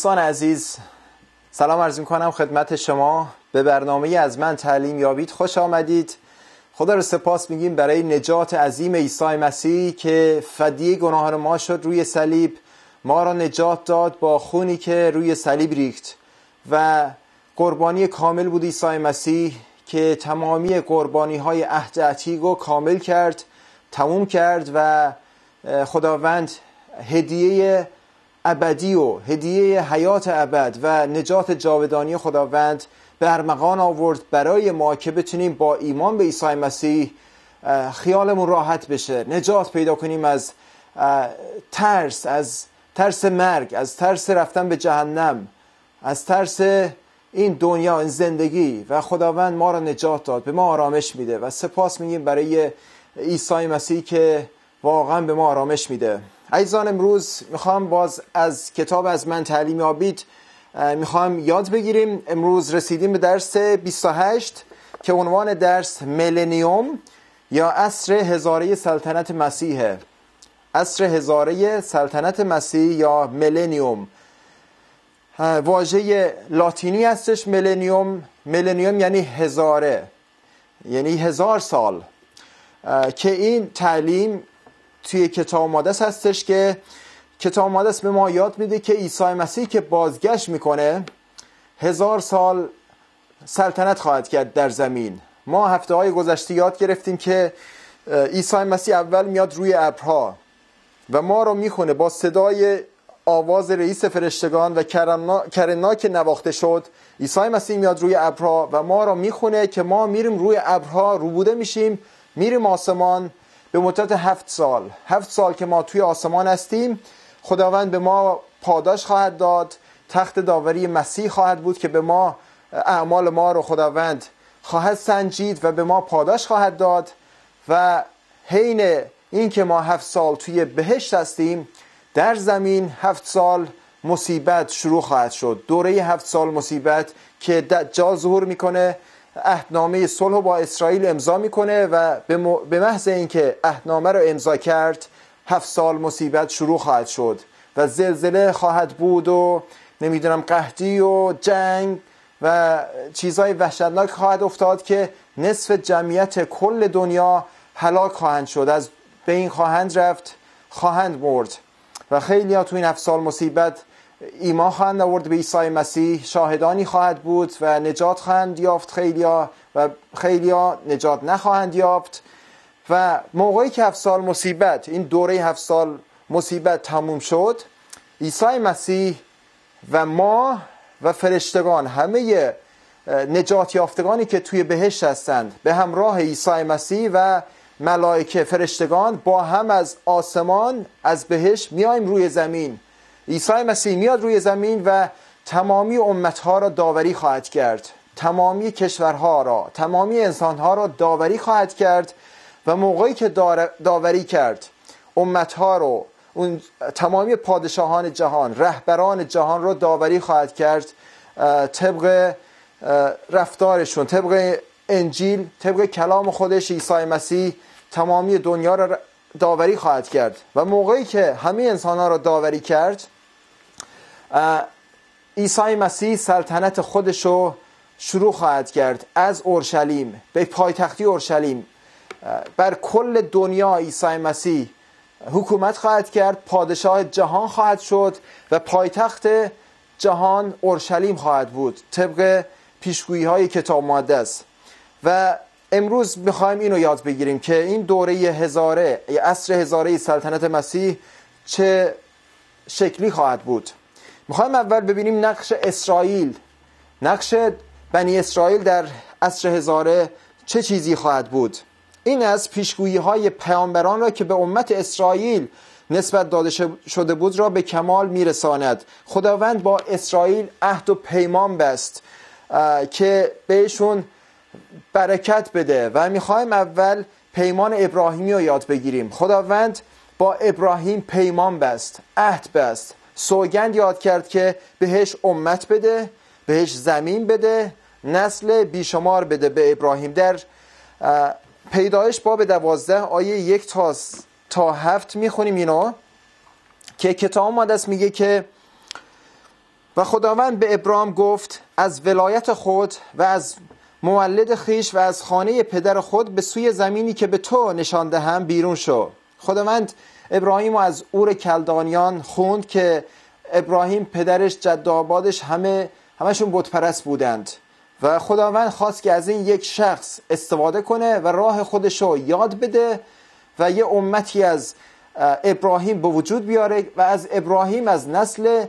دوستان عزیز سلام عرض میکنم خدمت شما به برنامه از من تعلیم یابید خوش آمدید خدا رو سپاس میگیم برای نجات عظیم عیسی مسیح که فدیه گناهان ما شد روی صلیب ما را نجات داد با خونی که روی صلیب ریخت و قربانی کامل بود عیسی مسیح که تمامی قربانی های عهد عتیق رو کامل کرد تموم کرد و خداوند هدیه ابدی و هدیه حیات ابد و نجات جاودانی خداوند برمغان آورد برای ما که بتونیم با ایمان به عیسی مسیح خیالمون راحت بشه نجات پیدا کنیم از ترس از ترس مرگ از ترس رفتن به جهنم از ترس این دنیا این زندگی و خداوند ما را نجات داد به ما آرامش میده و سپاس میگیم برای عیسی مسیح که واقعا به ما آرامش میده عزیزان امروز میخوام باز از کتاب از من تعلیم یابید میخوام یاد بگیریم امروز رسیدیم به درس 28 که عنوان درس ملنیوم یا عصر هزاره سلطنت مسیحه عصر هزاره سلطنت مسیح یا ملنیوم واژه لاتینی هستش ملنیوم ملنیوم یعنی هزاره یعنی هزار سال که این تعلیم توی کتاب مقدس هستش که کتاب مقدس به ما یاد میده که عیسی مسیح که بازگشت میکنه هزار سال سلطنت خواهد کرد در زمین ما هفته های گذشته یاد گرفتیم که عیسی مسیح اول میاد روی ابرها و ما رو میخونه با صدای آواز رئیس فرشتگان و کرنا... که نواخته شد عیسی مسیح میاد روی ابرها و ما را میخونه که ما میریم روی ابرها روبوده میشیم میریم آسمان به مدت هفت سال هفت سال که ما توی آسمان هستیم خداوند به ما پاداش خواهد داد تخت داوری مسیح خواهد بود که به ما اعمال ما رو خداوند خواهد سنجید و به ما پاداش خواهد داد و حین اینکه ما هفت سال توی بهشت هستیم در زمین هفت سال مصیبت شروع خواهد شد دوره هفت سال مصیبت که دجال ظهور میکنه اهدنامه صلح با اسرائیل امضا میکنه و به, محض اینکه عهدنامه رو امضا کرد هفت سال مصیبت شروع خواهد شد و زلزله خواهد بود و نمیدونم قحطی و جنگ و چیزهای وحشتناک خواهد افتاد که نصف جمعیت کل دنیا هلاک خواهند شد از بین خواهند رفت خواهند مرد و خیلی ها تو این هفت سال مصیبت ایمان خواهند آورد به عیسی مسیح شاهدانی خواهد بود و نجات خواهند یافت خیلیا و خیلیا نجات نخواهند یافت و موقعی که هفت سال مصیبت این دوره هفت سال مصیبت تموم شد عیسی مسیح و ما و فرشتگان همه نجات یافتگانی که توی بهشت هستند به همراه عیسی مسیح و ملائکه فرشتگان با هم از آسمان از بهشت میایم روی زمین عیسی مسیح میاد روی زمین و تمامی امتها را داوری خواهد کرد تمامی کشورها را تمامی انسانها را داوری خواهد کرد و موقعی که داوری کرد امتها رو اون تمامی پادشاهان جهان رهبران جهان را داوری خواهد کرد طبق رفتارشون طبق انجیل طبق کلام خودش عیسی مسیح تمامی دنیا را داوری خواهد کرد و موقعی که همه ها را داوری کرد عیسی مسیح سلطنت خودش رو شروع خواهد کرد از اورشلیم به پایتختی اورشلیم بر کل دنیا عیسی مسیح حکومت خواهد کرد پادشاه جهان خواهد شد و پایتخت جهان اورشلیم خواهد بود طبق پیشگویی های کتاب مقدس و امروز میخوایم اینو یاد بگیریم که این دوره هزاره یعنی عصر هزاره سلطنت مسیح چه شکلی خواهد بود میخوایم اول ببینیم نقش اسرائیل نقش بنی اسرائیل در عصر هزاره چه چیزی خواهد بود این از پیشگویی های پیامبران را که به امت اسرائیل نسبت داده شده بود را به کمال میرساند خداوند با اسرائیل عهد و پیمان بست که بهشون برکت بده و میخوایم اول پیمان ابراهیمی رو یاد بگیریم خداوند با ابراهیم پیمان بست عهد بست سوگند یاد کرد که بهش امت بده بهش زمین بده نسل بیشمار بده به ابراهیم در پیدایش باب دوازده آیه یک تا, تا هفت میخونیم اینو که کتاب مقدس میگه که و خداوند به ابراهیم گفت از ولایت خود و از مولد خیش و از خانه پدر خود به سوی زمینی که به تو نشان دهم بیرون شو خداوند ابراهیم از اور کلدانیان خوند که ابراهیم پدرش جد آبادش همه همشون بتپرست بودند و خداوند خواست که از این یک شخص استفاده کنه و راه خودش رو یاد بده و یه امتی از ابراهیم به وجود بیاره و از ابراهیم از نسل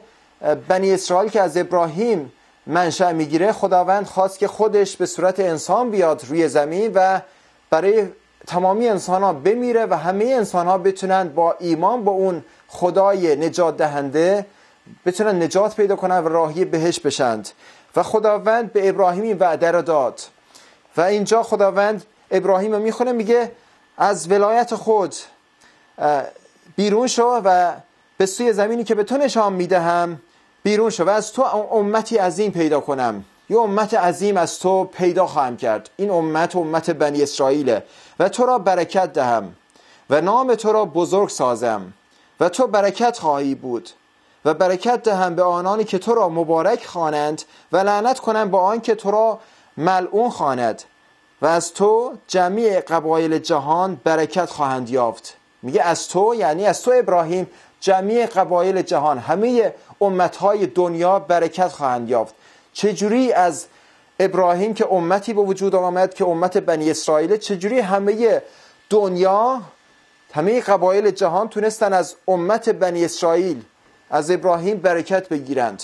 بنی اسرائیل که از ابراهیم منشأ میگیره خداوند خواست که خودش به صورت انسان بیاد روی زمین و برای تمامی انسان ها بمیره و همه انسان ها بتونن با ایمان با اون خدای نجات دهنده بتونن نجات پیدا کنن و راهی بهش بشند و خداوند به ابراهیم این وعده را داد و اینجا خداوند ابراهیم رو میخونه میگه از ولایت خود بیرون شو و به سوی زمینی که به تو نشان میدهم بیرون شو و از تو امتی عظیم پیدا کنم یه امت عظیم از تو پیدا خواهم کرد این امت امت بنی اسرائیله و تو را برکت دهم و نام تو را بزرگ سازم و تو برکت خواهی بود و برکت دهم به آنانی که تو را مبارک خوانند و لعنت کنم با آن که تو را ملعون خواند و از تو جمعی قبایل جهان برکت خواهند یافت میگه از تو یعنی از تو ابراهیم جمعی قبایل جهان همه امتهای دنیا برکت خواهند یافت چجوری از ابراهیم که امتی به وجود آمد که امت بنی اسرائیل چجوری همه دنیا همه قبایل جهان تونستن از امت بنی اسرائیل از ابراهیم برکت بگیرند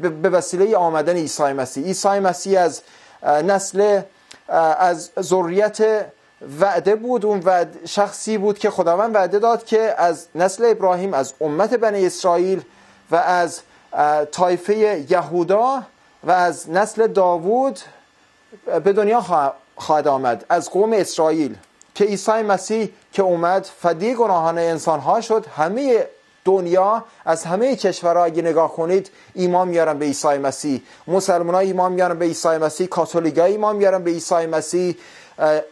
به وسیله آمدن عیسی مسیح عیسی مسیح از نسل از ذریت وعده بود اون وعد شخصی بود که خداوند وعده داد که از نسل ابراهیم از امت بنی اسرائیل و از تایفه یهودا و از نسل داوود به دنیا خواهد آمد از قوم اسرائیل که عیسی مسیح که اومد فدی گناهان ها شد همه دنیا از همه کشورها اگه نگاه کنید ایمان میارن به عیسی مسیح مسلمان ها ایمان میارن به عیسی مسیح کاتولیک ها ایمان میارن به عیسی مسیح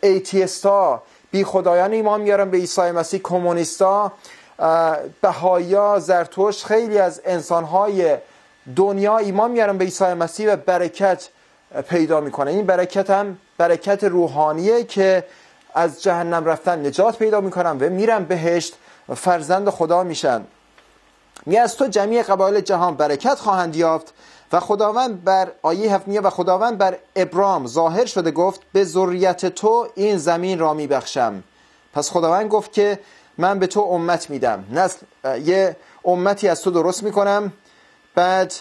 ایتیست ها بی خدایان ایمان میارن به عیسی مسیح کمونیست ها بهایی زرتوش خیلی از انسان های دنیا ایمان میارن به عیسی مسیح و برکت پیدا میکنه این برکت هم برکت روحانیه که از جهنم رفتن نجات پیدا میکنن و میرن بهشت و فرزند خدا میشن می از تو جمعی قبایل جهان برکت خواهند یافت و خداوند بر آیه هفت و خداوند بر ابرام ظاهر شده گفت به ذریت تو این زمین را میبخشم پس خداوند گفت که من به تو امت میدم نسل یه امتی از تو درست میکنم بعد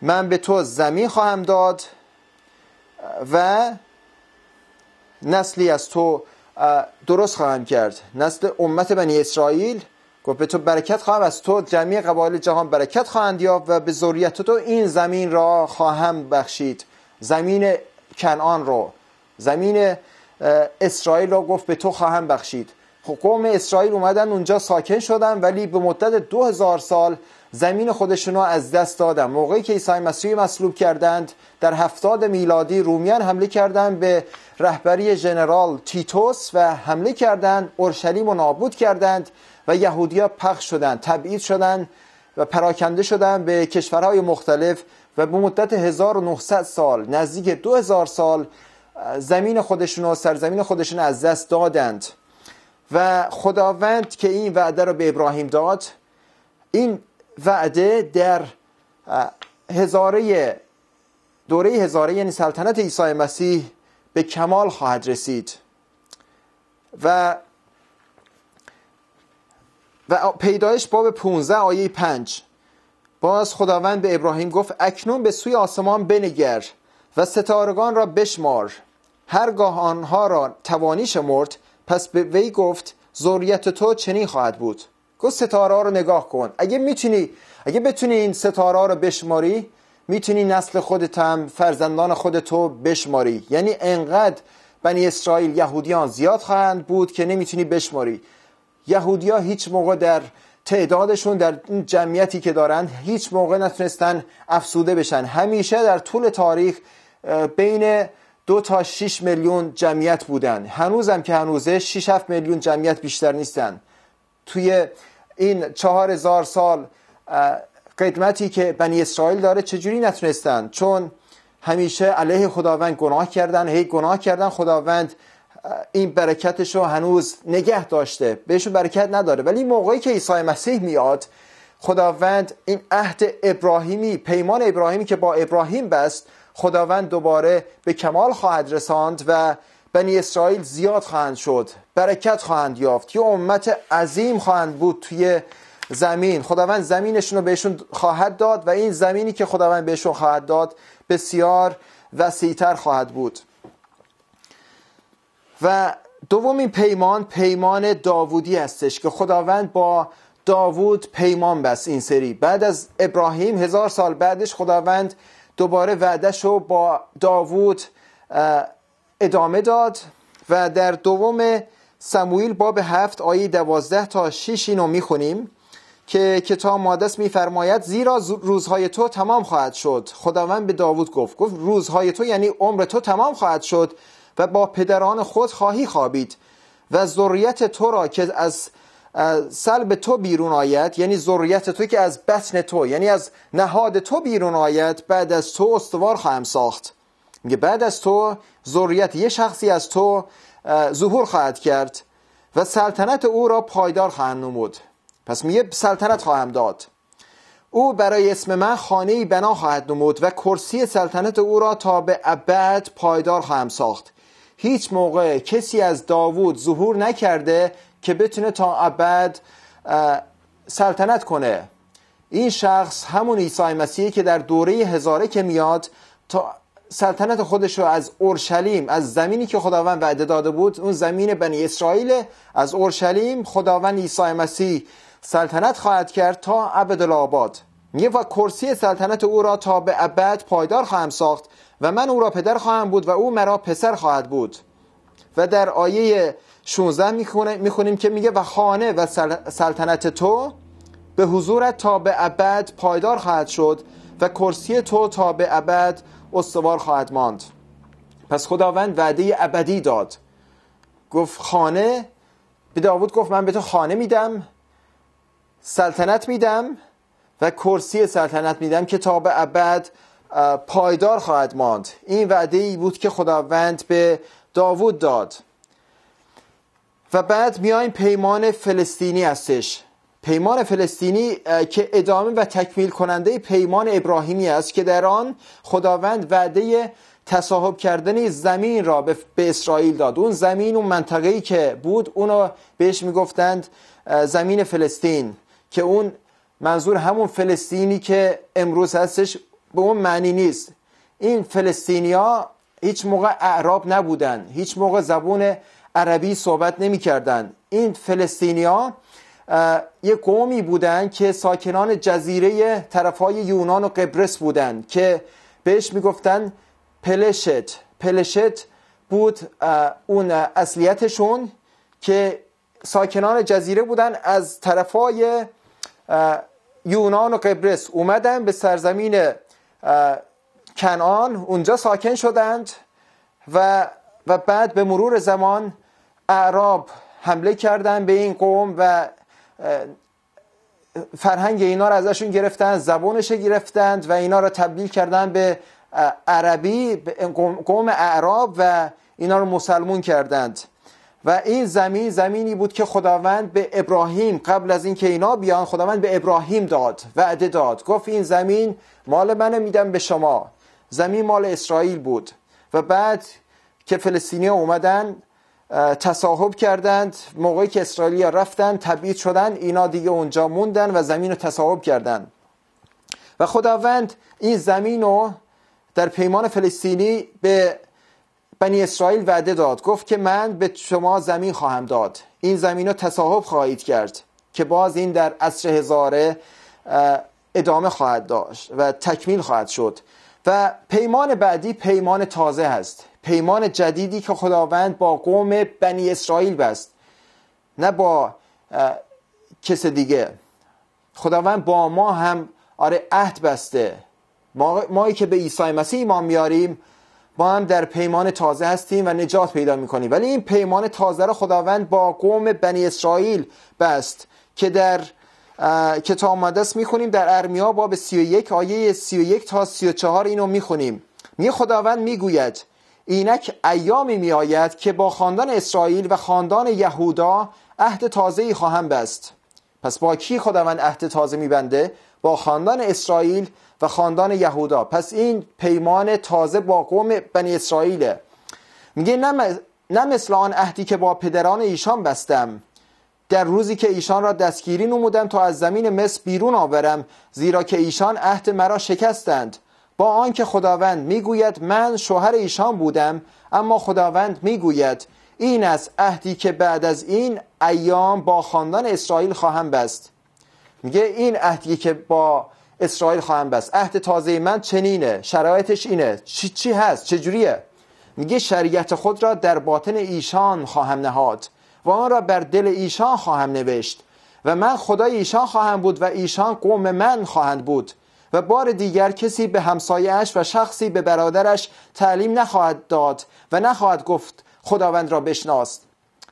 من به تو زمین خواهم داد و نسلی از تو درست خواهم کرد نسل امت بنی اسرائیل گفت به تو برکت خواهم از تو جمعی قبایل جهان برکت خواهند یافت و به ذریت تو این زمین را خواهم بخشید زمین کنعان رو زمین اسرائیل رو گفت به تو خواهم بخشید خب قوم اسرائیل اومدن اونجا ساکن شدن ولی به مدت دو هزار سال زمین خودشون رو از دست دادن موقعی که عیسی مسیح مصلوب کردند در هفتاد میلادی رومیان حمله کردند به رهبری ژنرال تیتوس و حمله کردند اورشلیم رو نابود کردند و یهودیا پخش شدند تبعید شدند و پراکنده شدند به کشورهای مختلف و به مدت 1900 سال نزدیک 2000 سال زمین خودشون و سرزمین خودشون از دست دادند و خداوند که این وعده را به ابراهیم داد این وعده در هزاره دوره هزاره یعنی سلطنت عیسی مسیح به کمال خواهد رسید و و پیدایش باب 15 آیه 5 باز خداوند به ابراهیم گفت اکنون به سوی آسمان بنگر و ستارگان را بشمار هرگاه آنها را توانیش شمرد پس به وی گفت زوریت تو چنین خواهد بود گو ستاره رو نگاه کن اگه میتونی اگه بتونی این ستاره رو بشماری میتونی نسل خودت هم فرزندان خودتو بشماری یعنی انقدر بنی اسرائیل یهودیان زیاد خواهند بود که نمیتونی بشماری یهودیا هیچ موقع در تعدادشون در این جمعیتی که دارن هیچ موقع نتونستن افسوده بشن همیشه در طول تاریخ بین دو تا 6 میلیون جمعیت بودن هنوزم که هنوزه 6 7 میلیون جمعیت بیشتر نیستن توی این چهار هزار سال قدمتی که بنی اسرائیل داره چجوری نتونستن چون همیشه علیه خداوند گناه کردن هی گناه کردن خداوند این برکتش رو هنوز نگه داشته بهشون برکت نداره ولی موقعی که عیسی مسیح میاد خداوند این عهد ابراهیمی پیمان ابراهیمی که با ابراهیم بست خداوند دوباره به کمال خواهد رساند و بنی اسرائیل زیاد خواهند شد برکت خواهند یافت یه امت عظیم خواهند بود توی زمین خداوند زمینشون رو بهشون خواهد داد و این زمینی که خداوند بهشون خواهد داد بسیار وسیعتر خواهد بود و دومین پیمان پیمان داوودی هستش که خداوند با داوود پیمان بست این سری بعد از ابراهیم هزار سال بعدش خداوند دوباره وعدش رو با داوود ادامه داد و در دوم سموئیل باب هفت آیه دوازده تا شیش اینو میخونیم که کتاب مقدس میفرماید زیرا روزهای تو تمام خواهد شد خداوند به داوود گفت گفت روزهای تو یعنی عمر تو تمام خواهد شد و با پدران خود خواهی خوابید و ذریت تو را که از سلب تو بیرون آید یعنی ذریت تو که از بطن تو یعنی از نهاد تو بیرون آید بعد از تو استوار خواهم ساخت میگه بعد از تو ذریت یه شخصی از تو ظهور خواهد کرد و سلطنت او را پایدار خواهم نمود پس میگه سلطنت خواهم داد او برای اسم من خانه بنا خواهد نمود و کرسی سلطنت او را تا به ابد پایدار خواهم ساخت هیچ موقع کسی از داوود ظهور نکرده که بتونه تا ابد سلطنت کنه این شخص همون عیسی مسیحی که در دوره هزاره که میاد تا سلطنت خودش رو از اورشلیم از زمینی که خداوند وعده داده بود اون زمین بنی اسرائیل از اورشلیم خداوند عیسی مسیح سلطنت خواهد کرد تا آباد. میگه و کرسی سلطنت او را تا به ابد پایدار خواهم ساخت و من او را پدر خواهم بود و او مرا پسر خواهد بود و در آیه 16 میخونیم, میخونیم که میگه و خانه و سلطنت تو به حضورت تا به ابد پایدار خواهد شد و کرسی تو تا به ابد استوار خواهد ماند پس خداوند وعده ابدی داد گفت خانه به داوود گفت من به تو خانه میدم سلطنت میدم و کرسی سلطنت میدم که تا به ابد پایدار خواهد ماند این وعده ای بود که خداوند به داوود داد و بعد میایم پیمان فلسطینی هستش پیمان فلسطینی که ادامه و تکمیل کننده پیمان ابراهیمی است که در آن خداوند وعده تصاحب کردن زمین را به اسرائیل داد اون زمین اون منطقه‌ای که بود اونو بهش میگفتند زمین فلسطین که اون منظور همون فلسطینی که امروز هستش به اون معنی نیست این فلسطینیا هیچ موقع اعراب نبودن هیچ موقع زبون عربی صحبت کردن این ها یه قومی بودن که ساکنان جزیره طرفهای یونان و قبرس بودن که بهش میگفتن پلشت پلشت بود اون اصلیتشون که ساکنان جزیره بودن از طرفای یونان و قبرس اومدن به سرزمین کنعان اونجا ساکن شدند و و بعد به مرور زمان اعراب حمله کردن به این قوم و فرهنگ اینا رو ازشون گرفتن زبانش گرفتند و اینا رو تبدیل کردن به عربی به قوم اعراب و اینا رو مسلمون کردند و این زمین زمینی بود که خداوند به ابراهیم قبل از اینکه اینا بیان خداوند به ابراهیم داد وعده داد گفت این زمین مال منه میدم به شما زمین مال اسرائیل بود و بعد که فلسطینی اومدن تصاحب کردند موقعی که اسرائیلیا رفتن تبعید شدن اینا دیگه اونجا موندن و زمین رو تصاحب کردند و خداوند این زمین رو در پیمان فلسطینی به بنی اسرائیل وعده داد گفت که من به شما زمین خواهم داد این زمین رو تصاحب خواهید کرد که باز این در عصر هزاره ادامه خواهد داشت و تکمیل خواهد شد و پیمان بعدی پیمان تازه هست پیمان جدیدی که خداوند با قوم بنی اسرائیل بست نه با کس دیگه خداوند با ما هم آره عهد بسته ما مایی که به عیسی مسیح ایمان میاریم ما هم در پیمان تازه هستیم و نجات پیدا میکنیم ولی این پیمان تازه رو خداوند با قوم بنی اسرائیل بست که در کتاب مقدس میخونیم در ارمیا باب 31 آیه 31 تا 34 اینو میخونیم می خداوند میگوید اینک ایامی میآید که با خاندان اسرائیل و خاندان یهودا عهد تازه‌ای خواهم بست پس با کی خداوند عهد تازه میبنده با خاندان اسرائیل و خاندان یهودا پس این پیمان تازه با قوم بنی اسرائیله میگه نه مثل آن عهدی که با پدران ایشان بستم در روزی که ایشان را دستگیری نمودم تا از زمین مصر بیرون آورم زیرا که ایشان عهد مرا شکستند با آنکه خداوند میگوید من شوهر ایشان بودم اما خداوند میگوید این از عهدی که بعد از این ایام با خاندان اسرائیل خواهم بست میگه این عهدی که با اسرائیل خواهم بست عهد تازه من چنینه شرایطش اینه چی چی هست چجوریه میگه شریعت خود را در باطن ایشان خواهم نهاد و آن را بر دل ایشان خواهم نوشت و من خدای ایشان خواهم بود و ایشان قوم من خواهند بود و بار دیگر کسی به همسایهش و شخصی به برادرش تعلیم نخواهد داد و نخواهد گفت خداوند را بشناس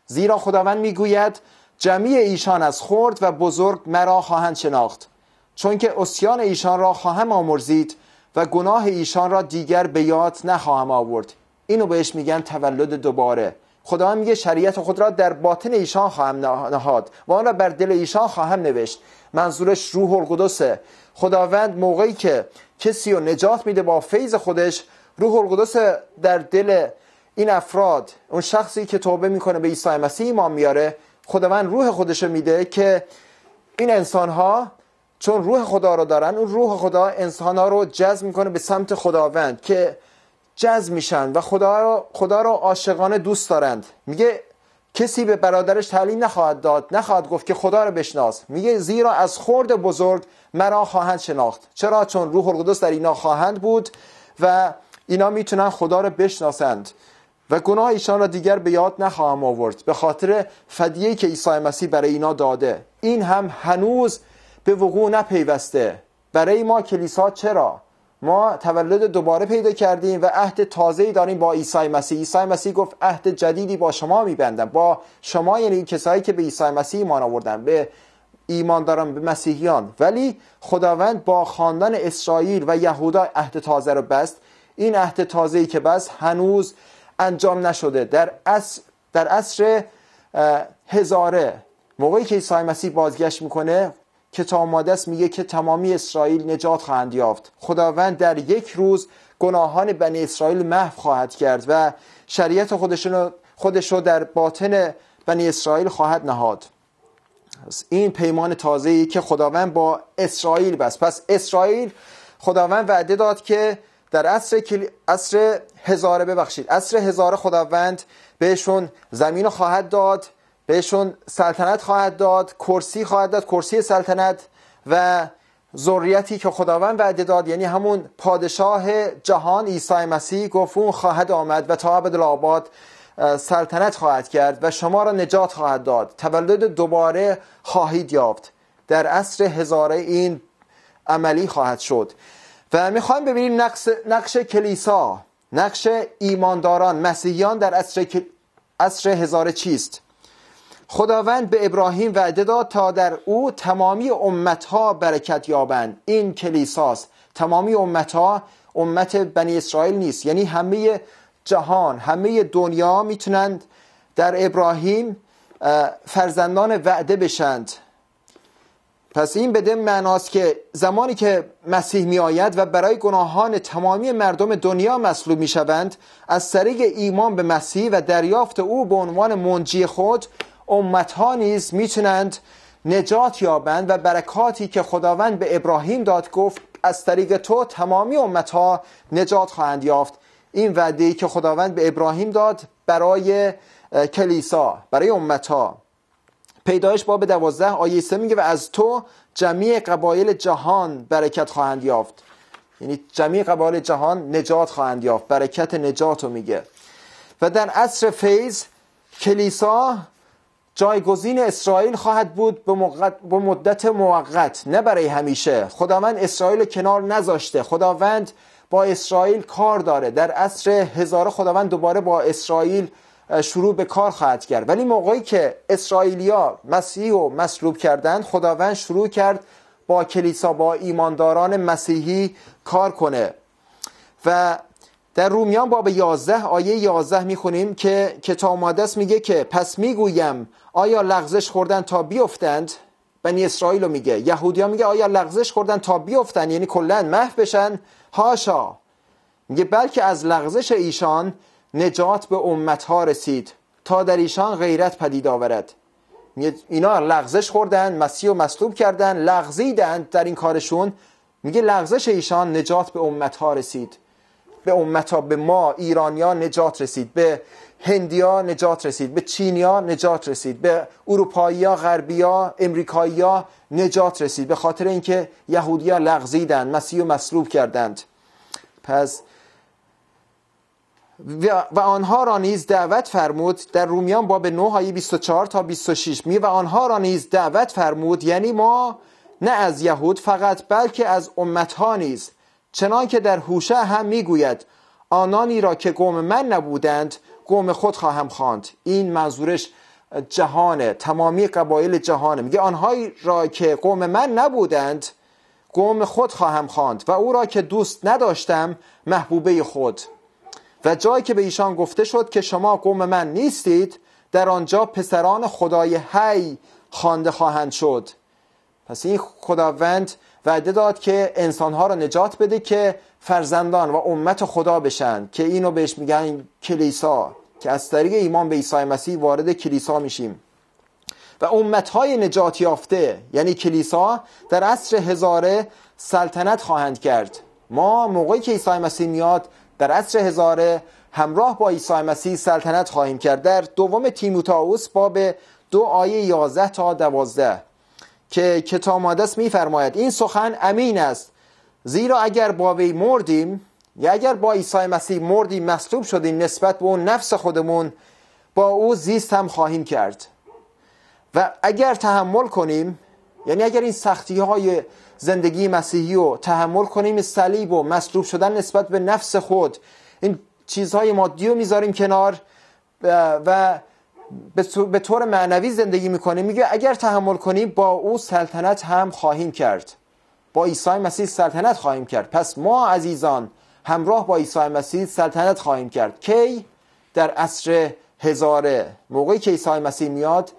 زیرا خداوند میگوید جمعی ایشان از خرد و بزرگ مرا خواهند شناخت چون که اسیان ایشان را خواهم آمرزید و گناه ایشان را دیگر به یاد نخواهم آورد اینو بهش میگن تولد دوباره خدا میگه شریعت خود را در باطن ایشان خواهم نهاد و آن را بر دل ایشان خواهم نوشت منظورش روح القدسه خداوند موقعی که کسی رو نجات میده با فیض خودش روح القدس در دل این افراد اون شخصی که توبه میکنه به عیسی مسیح ایمان میاره خداوند روح خودش میده که این انسان ها چون روح خدا رو دارن اون روح خدا انسان ها رو جذب میکنه به سمت خداوند که جذب میشن و خدا رو خدا رو عاشقانه دوست دارند میگه کسی به برادرش تعلیم نخواهد داد نخواهد گفت که خدا را بشناس میگه زیرا از خرد بزرگ مرا خواهند شناخت چرا چون روح القدس در اینا خواهند بود و اینا میتونن خدا را بشناسند و گناه ایشان را دیگر به یاد نخواهم آورد به خاطر فدیه که عیسی مسیح برای اینا داده این هم هنوز به وقوع نپیوسته برای ما کلیسا چرا ما تولد دوباره پیدا کردیم و عهد تازه‌ای داریم با عیسی مسیح عیسی مسیح گفت عهد جدیدی با شما میبندم با شما یعنی کسایی که به عیسی مسیح ایمان آوردن به دارم به مسیحیان ولی خداوند با خاندان اسرائیل و یهودا عهد تازه رو بست این عهد تازه‌ای که بس هنوز انجام نشده در عصر در عصر هزاره موقعی که عیسی مسیح بازگشت میکنه که تا میگه که تمامی اسرائیل نجات خواهند یافت خداوند در یک روز گناهان بنی اسرائیل محو خواهد کرد و شریعت خودش رو در باطن بنی اسرائیل خواهد نهاد این پیمان ای که خداوند با اسرائیل بست پس اسرائیل خداوند وعده داد که در عصر, عصر هزاره ببخشید عصر هزاره خداوند بهشون زمین خواهد داد بهشون سلطنت خواهد داد کرسی خواهد داد کرسی سلطنت و ذریتی که خداوند وعده داد یعنی همون پادشاه جهان عیسی مسیح گفت اون خواهد آمد و تا آباد سلطنت خواهد کرد و شما را نجات خواهد داد تولد دوباره خواهید یافت در عصر هزاره این عملی خواهد شد و میخوایم ببینیم نقش, کلیسا نقش ایمانداران مسیحیان در عصر, عصر هزاره چیست خداوند به ابراهیم وعده داد تا در او تمامی امتها برکت یابند این کلیساست تمامی امتها امت بنی اسرائیل نیست یعنی همه جهان همه دنیا میتونند در ابراهیم فرزندان وعده بشند پس این بده معناست که زمانی که مسیح میآید و برای گناهان تمامی مردم دنیا مصلوب می شوند از طریق ایمان به مسیح و دریافت او به عنوان منجی خود ها نیز میتونند نجات یابند و برکاتی که خداوند به ابراهیم داد گفت از طریق تو تمامی ها نجات خواهند یافت این وعده که خداوند به ابراهیم داد برای کلیسا برای ها پیدایش باب دوازده آیه سه میگه و از تو جمعی قبایل جهان برکت خواهند یافت یعنی جمعی قبایل جهان نجات خواهند یافت برکت نجات رو میگه و در عصر فیض کلیسا جایگزین اسرائیل خواهد بود به مدت موقت نه برای همیشه خداوند اسرائیل کنار نذاشته خداوند با اسرائیل کار داره در عصر هزاره خداوند دوباره با اسرائیل شروع به کار خواهد کرد ولی موقعی که اسرائیلیا مسیح و مصلوب کردند خداوند شروع کرد با کلیسا با ایمانداران مسیحی کار کنه و در رومیان باب 11 آیه 11 میخونیم که کتاب مقدس میگه که پس میگویم آیا لغزش خوردن تا بیفتند بنی اسرائیل رو میگه یهودیا میگه آیا لغزش خوردن تا بیفتند یعنی کلا محو بشن هاشا میگه بلکه از لغزش ایشان نجات به امت ها رسید تا در ایشان غیرت پدید آورد اینا لغزش خوردن مسیح و مصلوب کردن لغزیدند در این کارشون میگه لغزش ایشان نجات به امت ها رسید به امتا به ما ایرانیا نجات رسید به هندیا نجات رسید به چینیا نجات رسید به ها، امریکایی ها نجات رسید به خاطر اینکه یهودیا لغزیدند مسیح مصلوب کردند پس و آنها را نیز دعوت فرمود در رومیان باب 9 آیه 24 تا 26 می و آنها را نیز دعوت فرمود یعنی ما نه از یهود فقط بلکه از امتها نیز چنان که در هوشه هم میگوید آنانی را که قوم من نبودند قوم خود خواهم خواند این منظورش جهانه تمامی قبایل جهانه میگه آنهایی را که قوم من نبودند قوم خود خواهم خواند و او را که دوست نداشتم محبوبه خود و جایی که به ایشان گفته شد که شما قوم من نیستید در آنجا پسران خدای حی خوانده خواهند شد پس این خداوند وعده داد که انسانها را نجات بده که فرزندان و امت خدا بشن که اینو بهش میگن کلیسا که از طریق ایمان به عیسی مسیح وارد کلیسا میشیم و امتهای نجات یافته یعنی کلیسا در عصر هزاره سلطنت خواهند کرد ما موقعی که عیسی مسیح میاد در عصر هزاره همراه با عیسی مسیح سلطنت خواهیم کرد در دوم تیموتائوس باب دو آیه 11 تا 12 که کتاب مقدس میفرماید این سخن امین است زیرا اگر با وی مردیم یا اگر با عیسی مسیح مردیم مصلوب شدیم نسبت به اون نفس خودمون با او زیست هم خواهیم کرد و اگر تحمل کنیم یعنی اگر این سختی های زندگی مسیحی رو تحمل کنیم صلیب و مصلوب شدن نسبت به نفس خود این چیزهای مادی رو میذاریم کنار و به طور معنوی زندگی میکنه میگه اگر تحمل کنیم با او سلطنت هم خواهیم کرد با عیسی مسیح سلطنت خواهیم کرد پس ما عزیزان همراه با عیسی مسیح سلطنت خواهیم کرد کی در عصر هزاره موقعی که عیسی مسیح میاد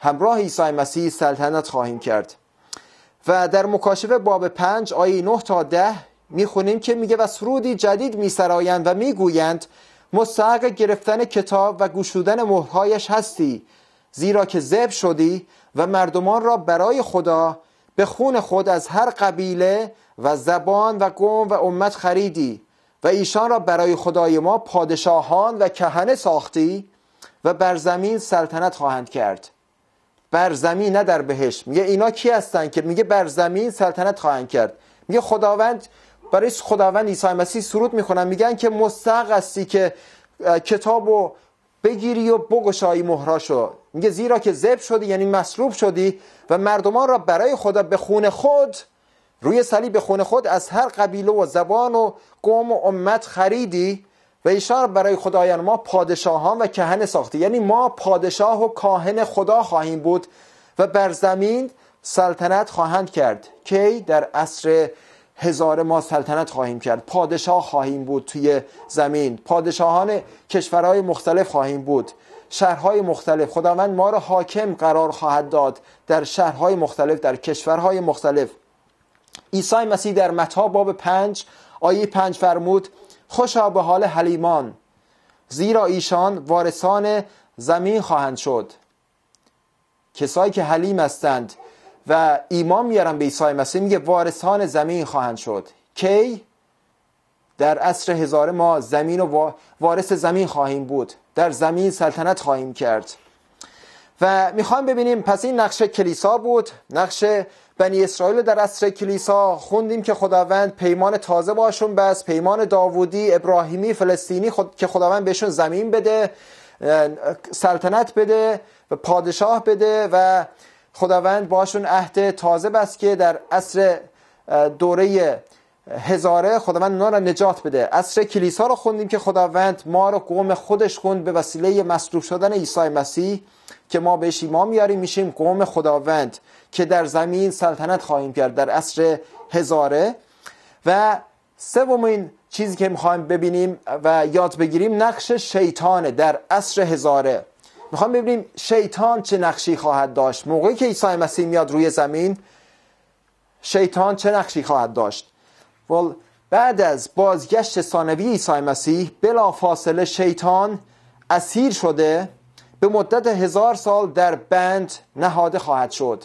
همراه عیسی مسیح سلطنت خواهیم کرد و در مکاشفه باب پنج آیه 9 تا ده میخونیم که میگه و سرودی جدید میسرایند و میگویند مستحق گرفتن کتاب و گشودن مهرهایش هستی زیرا که زب شدی و مردمان را برای خدا به خون خود از هر قبیله و زبان و قوم و امت خریدی و ایشان را برای خدای ما پادشاهان و کهنه ساختی و بر زمین سلطنت خواهند کرد بر زمین نه در بهشت میگه اینا کی هستن که میگه بر زمین سلطنت خواهند کرد میگه خداوند برای خداوند عیسی مسیح سرود میخونن میگن که مستحق هستی که کتاب و بگیری و بگشایی مهراشو میگه زیرا که زب شدی یعنی مصلوب شدی و مردمان را برای خدا به خون خود روی صلیب خون خود از هر قبیله و زبان و قوم و امت خریدی و ایشان برای خدایان ما پادشاهان و کهنه ساختی یعنی ما پادشاه و کاهن خدا خواهیم بود و بر زمین سلطنت خواهند کرد کی در عصر هزار ما سلطنت خواهیم کرد پادشاه خواهیم بود توی زمین پادشاهان کشورهای مختلف خواهیم بود شهرهای مختلف خداوند ما را حاکم قرار خواهد داد در شهرهای مختلف در کشورهای مختلف عیسی مسیح در متا باب پنج آیه پنج فرمود خوشا به حال حلیمان زیرا ایشان وارثان زمین خواهند شد کسایی که حلیم هستند و ایمان میارن به عیسی مسیح میگه وارثان زمین خواهند شد کی در عصر هزاره ما زمین و وارث زمین خواهیم بود در زمین سلطنت خواهیم کرد و میخوام ببینیم پس این نقش کلیسا بود نقشه بنی اسرائیل در عصر کلیسا خوندیم که خداوند پیمان تازه باشون بس پیمان داوودی ابراهیمی فلسطینی خود... که خداوند بهشون زمین بده سلطنت بده و پادشاه بده و خداوند باشون عهد تازه بست که در عصر دوره هزاره خداوند اونا را نجات بده عصر کلیسا رو خوندیم که خداوند ما رو قوم خودش خوند به وسیله مصلوب شدن عیسی مسیح که ما بهش ایمان میاریم میشیم قوم خداوند که در زمین سلطنت خواهیم کرد در عصر هزاره و سومین چیزی که میخوایم ببینیم و یاد بگیریم نقش شیطانه در عصر هزاره میخوام ببینیم شیطان چه نقشی خواهد داشت موقعی که عیسی مسیح میاد روی زمین شیطان چه نقشی خواهد داشت ول بعد از بازگشت ثانوی عیسی مسیح بلا فاصله شیطان اسیر شده به مدت هزار سال در بند نهاده خواهد شد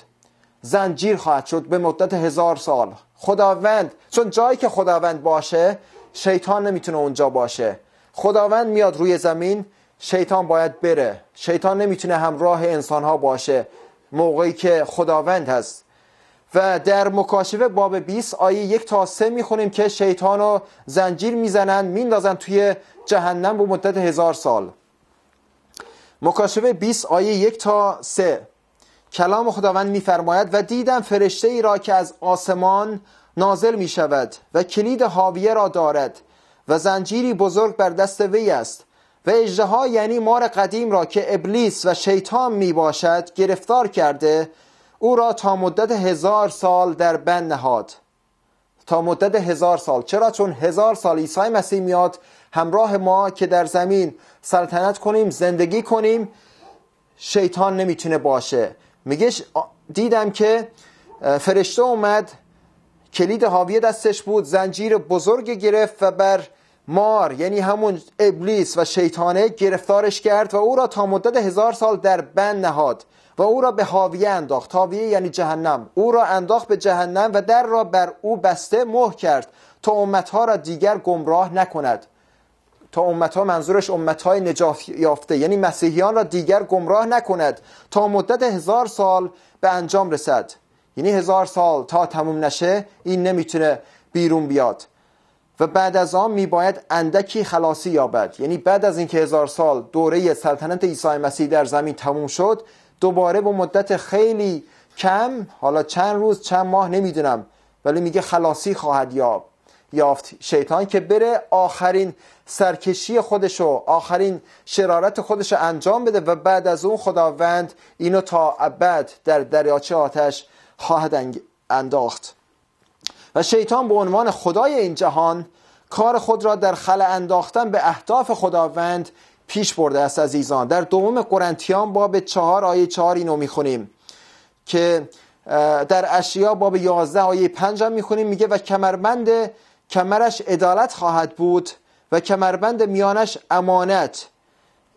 زنجیر خواهد شد به مدت هزار سال خداوند چون جایی که خداوند باشه شیطان نمیتونه اونجا باشه خداوند میاد روی زمین شیطان باید بره شیطان نمیتونه همراه انسان ها باشه موقعی که خداوند هست و در مکاشفه باب 20 آیه یک تا سه میخونیم که شیطان رو زنجیر میزنن میندازن توی جهنم به مدت هزار سال مکاشفه 20 آیه یک تا سه کلام خداوند میفرماید و دیدم فرشته ای را که از آسمان نازل می و کلید حاویه را دارد و زنجیری بزرگ بر دست وی است و اجده یعنی مار قدیم را که ابلیس و شیطان می باشد گرفتار کرده او را تا مدت هزار سال در بند نهاد تا مدت هزار سال چرا چون هزار سال عیسی مسیح میاد همراه ما که در زمین سلطنت کنیم زندگی کنیم شیطان نمیتونه باشه میگه دیدم که فرشته اومد کلید حاویه دستش بود زنجیر بزرگ گرفت و بر مار یعنی همون ابلیس و شیطانه گرفتارش کرد و او را تا مدت هزار سال در بند نهاد و او را به حاویه انداخت حاویه یعنی جهنم او را انداخت به جهنم و در را بر او بسته مه کرد تا امتها را دیگر گمراه نکند تا امتها منظورش امتهای نجات یافته یعنی مسیحیان را دیگر گمراه نکند تا مدت هزار سال به انجام رسد یعنی هزار سال تا تموم نشه این نمیتونه بیرون بیاد و بعد از آن میباید اندکی خلاصی یابد یعنی بعد از اینکه هزار سال دوره سلطنت عیسی مسیح در زمین تموم شد دوباره به مدت خیلی کم حالا چند روز چند ماه نمیدونم ولی میگه خلاصی خواهد یاب یافت شیطان که بره آخرین سرکشی خودشو آخرین شرارت خودشو انجام بده و بعد از اون خداوند اینو تا ابد در دریاچه آتش خواهد انداخت و شیطان به عنوان خدای این جهان کار خود را در خل انداختن به اهداف خداوند پیش برده است عزیزان در دوم قرنتیان باب چهار آیه چهار اینو میخونیم که در اشیا باب یازده آیه پنج هم میخونیم میگه و کمربند کمرش عدالت خواهد بود و کمربند میانش امانت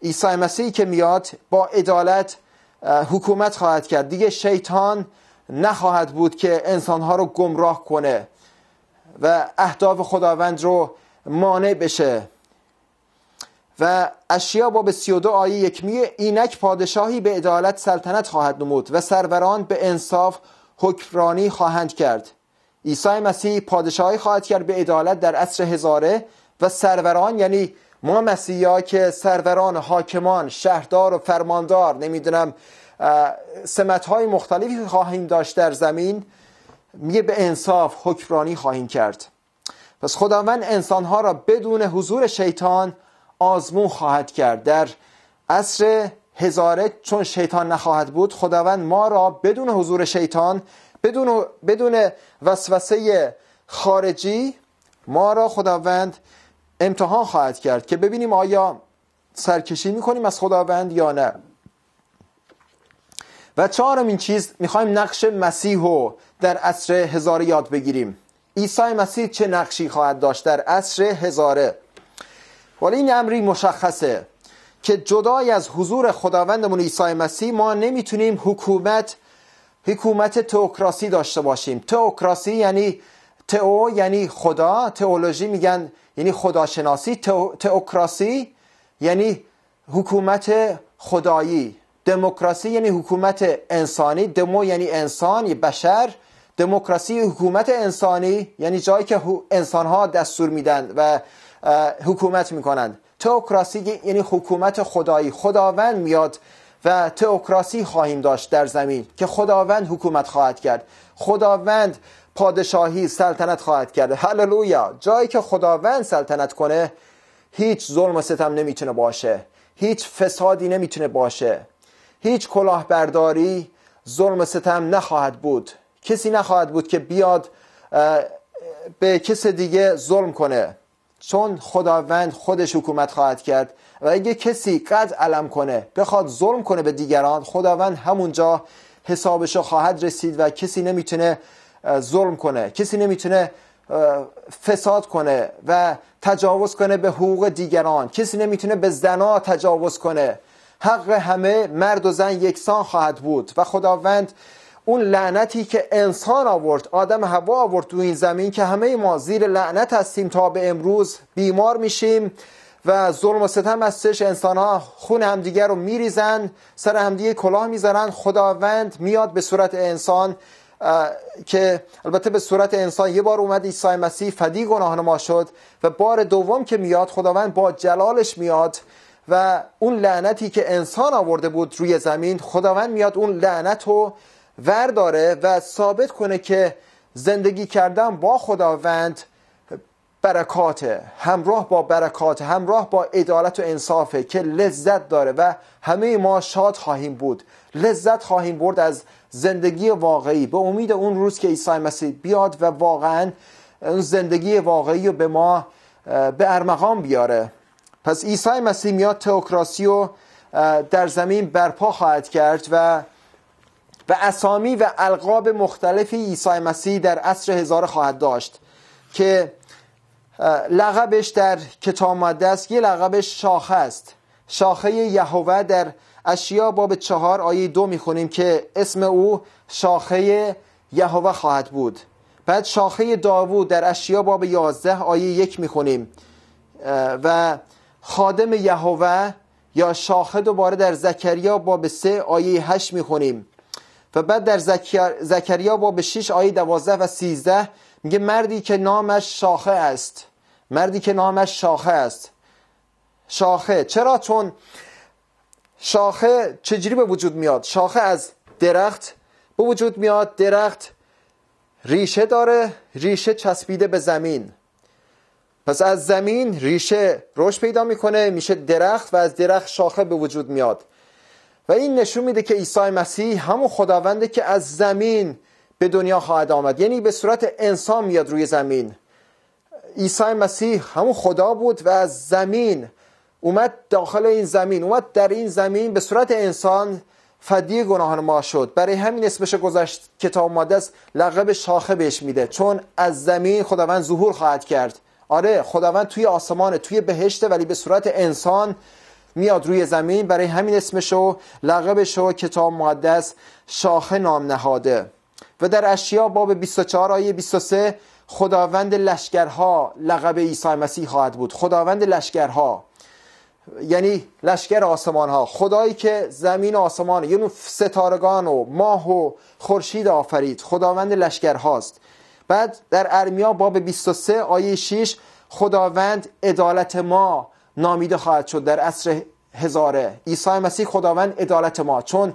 عیسی مسیحی که میاد با عدالت حکومت خواهد کرد دیگه شیطان نخواهد بود که انسانها رو گمراه کنه و اهداف خداوند رو مانع بشه و اشیا با به 32 آیه یک اینک پادشاهی به عدالت سلطنت خواهد نمود و سروران به انصاف حکمرانی خواهند کرد عیسی مسیح پادشاهی خواهد کرد به عدالت در عصر هزاره و سروران یعنی ما مسیحی که سروران حاکمان شهردار و فرماندار نمیدونم سمت های مختلفی خواهیم داشت در زمین میگه به انصاف حکمرانی خواهیم کرد پس خداوند انسانها را بدون حضور شیطان آزمون خواهد کرد در عصر هزاره چون شیطان نخواهد بود خداوند ما را بدون حضور شیطان بدون, بدون وسوسه خارجی ما را خداوند امتحان خواهد کرد که ببینیم آیا سرکشی میکنیم از خداوند یا نه و چهارمین چیز میخوایم نقش مسیح رو در عصر هزاره یاد بگیریم عیسی مسیح چه نقشی خواهد داشت در عصر هزاره ولی این امری مشخصه که جدای از حضور خداوندمون عیسی مسیح ما نمیتونیم حکومت حکومت تئوکراسی داشته باشیم تئوکراسی یعنی تئو یعنی خدا تئولوژی میگن یعنی خداشناسی تئوکراسی یعنی حکومت خدایی دموکراسی یعنی حکومت انسانی دمو یعنی انسان بشر دموکراسی حکومت انسانی یعنی جایی که انسان ها دستور میدن و حکومت میکنند تئوکراسی یعنی حکومت خدایی خداوند میاد و تئوکراسی خواهیم داشت در زمین که خداوند حکومت خواهد کرد خداوند پادشاهی سلطنت خواهد کرد هللویا جایی که خداوند سلطنت کنه هیچ ظلم و ستم نمیتونه باشه هیچ فسادی نمیتونه باشه هیچ کلاهبرداری ظلم و ستم نخواهد بود کسی نخواهد بود که بیاد به کس دیگه ظلم کنه چون خداوند خودش حکومت خواهد کرد و اگه کسی قد علم کنه بخواد ظلم کنه به دیگران خداوند همونجا حسابش خواهد رسید و کسی نمیتونه ظلم کنه کسی نمیتونه فساد کنه و تجاوز کنه به حقوق دیگران کسی نمیتونه به زنا تجاوز کنه حق همه مرد و زن یکسان خواهد بود و خداوند اون لعنتی که انسان آورد آدم هوا آورد تو این زمین که همه ما زیر لعنت هستیم تا به امروز بیمار میشیم و ظلم و ستم هستش انسان ها خون همدیگر رو میریزن سر همدیگه کلاه میزنن خداوند میاد به صورت انسان که البته به صورت انسان یه بار اومد عیسی مسیح فدی گناهان ما شد و بار دوم که میاد خداوند با جلالش میاد و اون لعنتی که انسان آورده بود روی زمین خداوند میاد اون لعنت رو ورداره و ثابت کنه که زندگی کردن با خداوند برکاته همراه با برکاته همراه با عدالت و انصافه که لذت داره و همه ما شاد خواهیم بود لذت خواهیم برد از زندگی واقعی به امید اون روز که عیسی مسیح بیاد و واقعا اون زندگی واقعی رو به ما به ارمغان بیاره پس عیسی مسیح میاد تئوکراسی رو در زمین برپا خواهد کرد و و اسامی و القاب مختلف عیسی مسیح در عصر هزار خواهد داشت که لقبش در کتاب مقدس یه لقبش شاخه است شاخه یهوه در اشیا باب چهار آیه دو میخونیم که اسم او شاخه یهوه خواهد بود بعد شاخه داوود در اشیا باب یازده آیه یک میخونیم و خادم یهوه یا شاخه دوباره در زکریا باب 3 آیه 8 میخونیم و بعد در زکریا باب 6 آیه 12 و 13 میگه مردی که نامش شاخه است مردی که نامش شاخه است شاخه چرا چون شاخه چجوری به وجود میاد شاخه از درخت به وجود میاد درخت ریشه داره ریشه چسبیده به زمین پس از زمین ریشه رشد پیدا میکنه میشه درخت و از درخت شاخه به وجود میاد و این نشون میده که عیسی مسیح همون خداونده که از زمین به دنیا خواهد آمد یعنی به صورت انسان میاد روی زمین عیسی مسیح همون خدا بود و از زمین اومد داخل این زمین اومد در این زمین به صورت انسان فدی گناهان ما شد برای همین اسمش گذشت کتاب مقدس لقب شاخه بهش میده چون از زمین خداوند ظهور خواهد کرد آره خداوند توی آسمانه توی بهشته ولی به صورت انسان میاد روی زمین برای همین اسمشو لقبشو کتاب مقدس شاخه نام نهاده و در اشیا باب 24 آیه 23 خداوند لشکرها لقب عیسی مسیح خواهد بود خداوند لشکرها یعنی لشکر آسمان ها خدایی که زمین آسمان یعنی ستارگان و ماه و خورشید آفرید خداوند لشکر هاست بعد در ارمیا باب 23 آیه 6 خداوند عدالت ما نامیده خواهد شد در عصر هزاره عیسی مسیح خداوند عدالت ما چون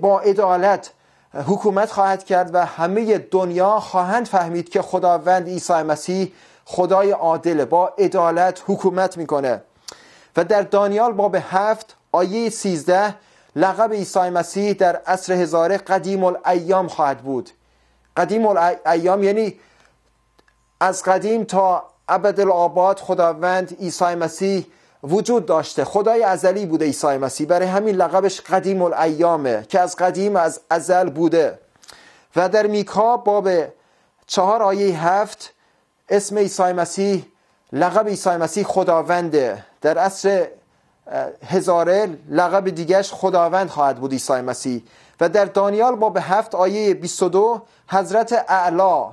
با عدالت حکومت خواهد کرد و همه دنیا خواهند فهمید که خداوند عیسی مسیح خدای عادل با عدالت حکومت میکنه و در دانیال باب هفت آیه 13 لقب عیسی مسیح در عصر هزاره قدیم الایام خواهد بود قدیم ایام یعنی از قدیم تا ابد الآباد خداوند عیسی مسیح وجود داشته خدای ازلی بوده عیسی مسیح برای همین لقبش قدیم الایامه که از قدیم از ازل بوده و در میکا باب چهار آیه هفت اسم عیسی مسیح لقب عیسی مسیح خداونده در عصر هزاره لقب دیگرش خداوند خواهد بود عیسی مسیح و در دانیال باب هفت آیه 22 حضرت اعلا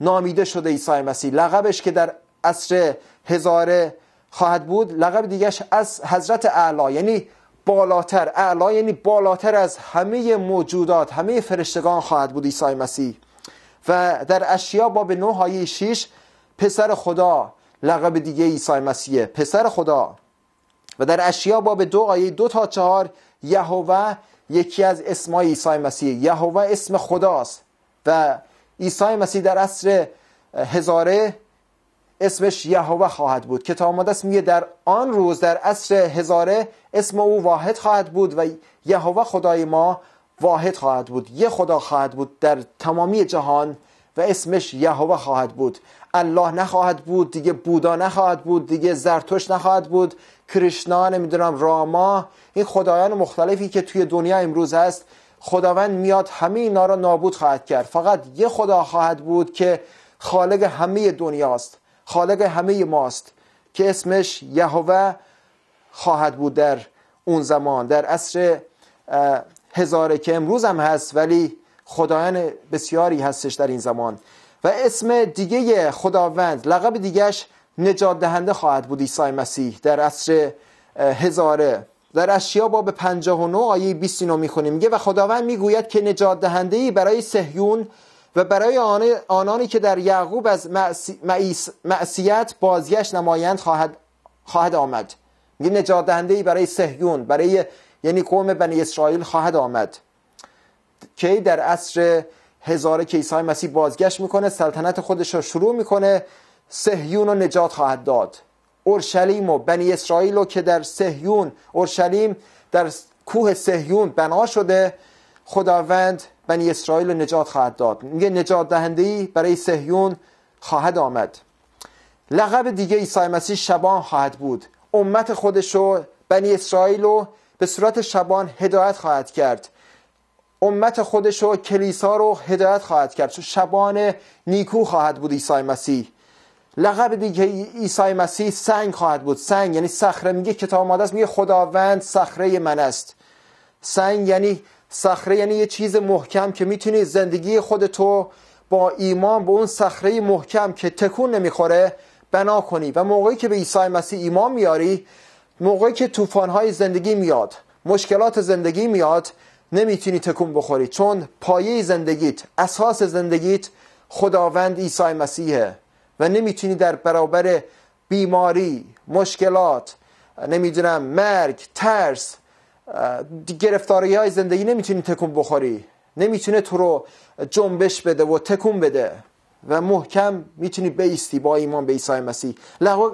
نامیده شده عیسی مسیح لقبش که در عصر هزاره خواهد بود لقب دیگرش از حضرت اعلا یعنی بالاتر اعلا یعنی بالاتر از همه موجودات همه فرشتگان خواهد بود عیسی مسیح و در اشیا باب 9 آیه 6 پسر خدا لقب دیگه عیسی مسیح پسر خدا و در اشیا باب دو آیه دو تا چهار یهوه یکی از اسمای عیسی مسیح یهوه اسم خداست و عیسی مسیح در عصر هزاره اسمش یهوه خواهد بود کتاب مقدس میگه در آن روز در عصر هزاره اسم او واحد خواهد بود و یهوه خدای ما واحد خواهد بود یه خدا خواهد بود در تمامی جهان و اسمش یهوه خواهد بود الله نخواهد بود دیگه بودا نخواهد بود دیگه زرتوش نخواهد بود کریشنا نمیدونم راما این خدایان مختلفی که توی دنیا امروز هست خداوند میاد همه اینا را نابود خواهد کرد فقط یه خدا خواهد بود که خالق همه دنیاست خالق همه ماست که اسمش یهوه خواهد بود در اون زمان در عصر هزاره که امروز هم هست ولی خدایان بسیاری هستش در این زمان و اسم دیگه خداوند لقب دیگهش نجات دهنده خواهد بود عیسی مسیح در عصر هزاره در اشیا باب 59 آیه 20 اینو میخونیم میگه و خداوند میگوید که نجات دهنده ای برای سهیون و برای آنانی که در یعقوب از معصیت بازیش نمایند خواهد, خواهد آمد میگه نجات ای برای سهیون برای یعنی قوم بنی اسرائیل خواهد آمد کی در عصر هزار کیسای مسیح بازگشت میکنه سلطنت خودش را شروع میکنه سهیون رو نجات خواهد داد اورشلیم و بنی اسرائیل رو که در سهیون اورشلیم در کوه سهیون بنا شده خداوند بنی اسرائیل رو نجات خواهد داد میگه نجات دهنده برای سهیون خواهد آمد لقب دیگه عیسی مسیح شبان خواهد بود امت خودش رو بنی اسرائیل رو به صورت شبان هدایت خواهد کرد امت خودش و کلیسا رو هدایت خواهد کرد شبان نیکو خواهد بود عیسی مسیح لقب دیگه عیسی مسیح سنگ خواهد بود سنگ یعنی صخره میگه کتاب مقدس میگه خداوند صخره من است سنگ یعنی صخره یعنی یه چیز محکم که میتونی زندگی خودتو با ایمان به اون صخره محکم که تکون نمیخوره بنا کنی و موقعی که به عیسی مسیح ایمان میاری موقعی که های زندگی میاد مشکلات زندگی میاد نمیتونی تکون بخوری چون پایه زندگیت اساس زندگیت خداوند عیسی مسیحه و نمیتونی در برابر بیماری مشکلات نمیدونم مرگ ترس گرفتاری های زندگی نمیتونی تکون بخوری نمیتونه تو رو جنبش بده و تکون بده و محکم میتونی بیستی با ایمان به عیسی مسیح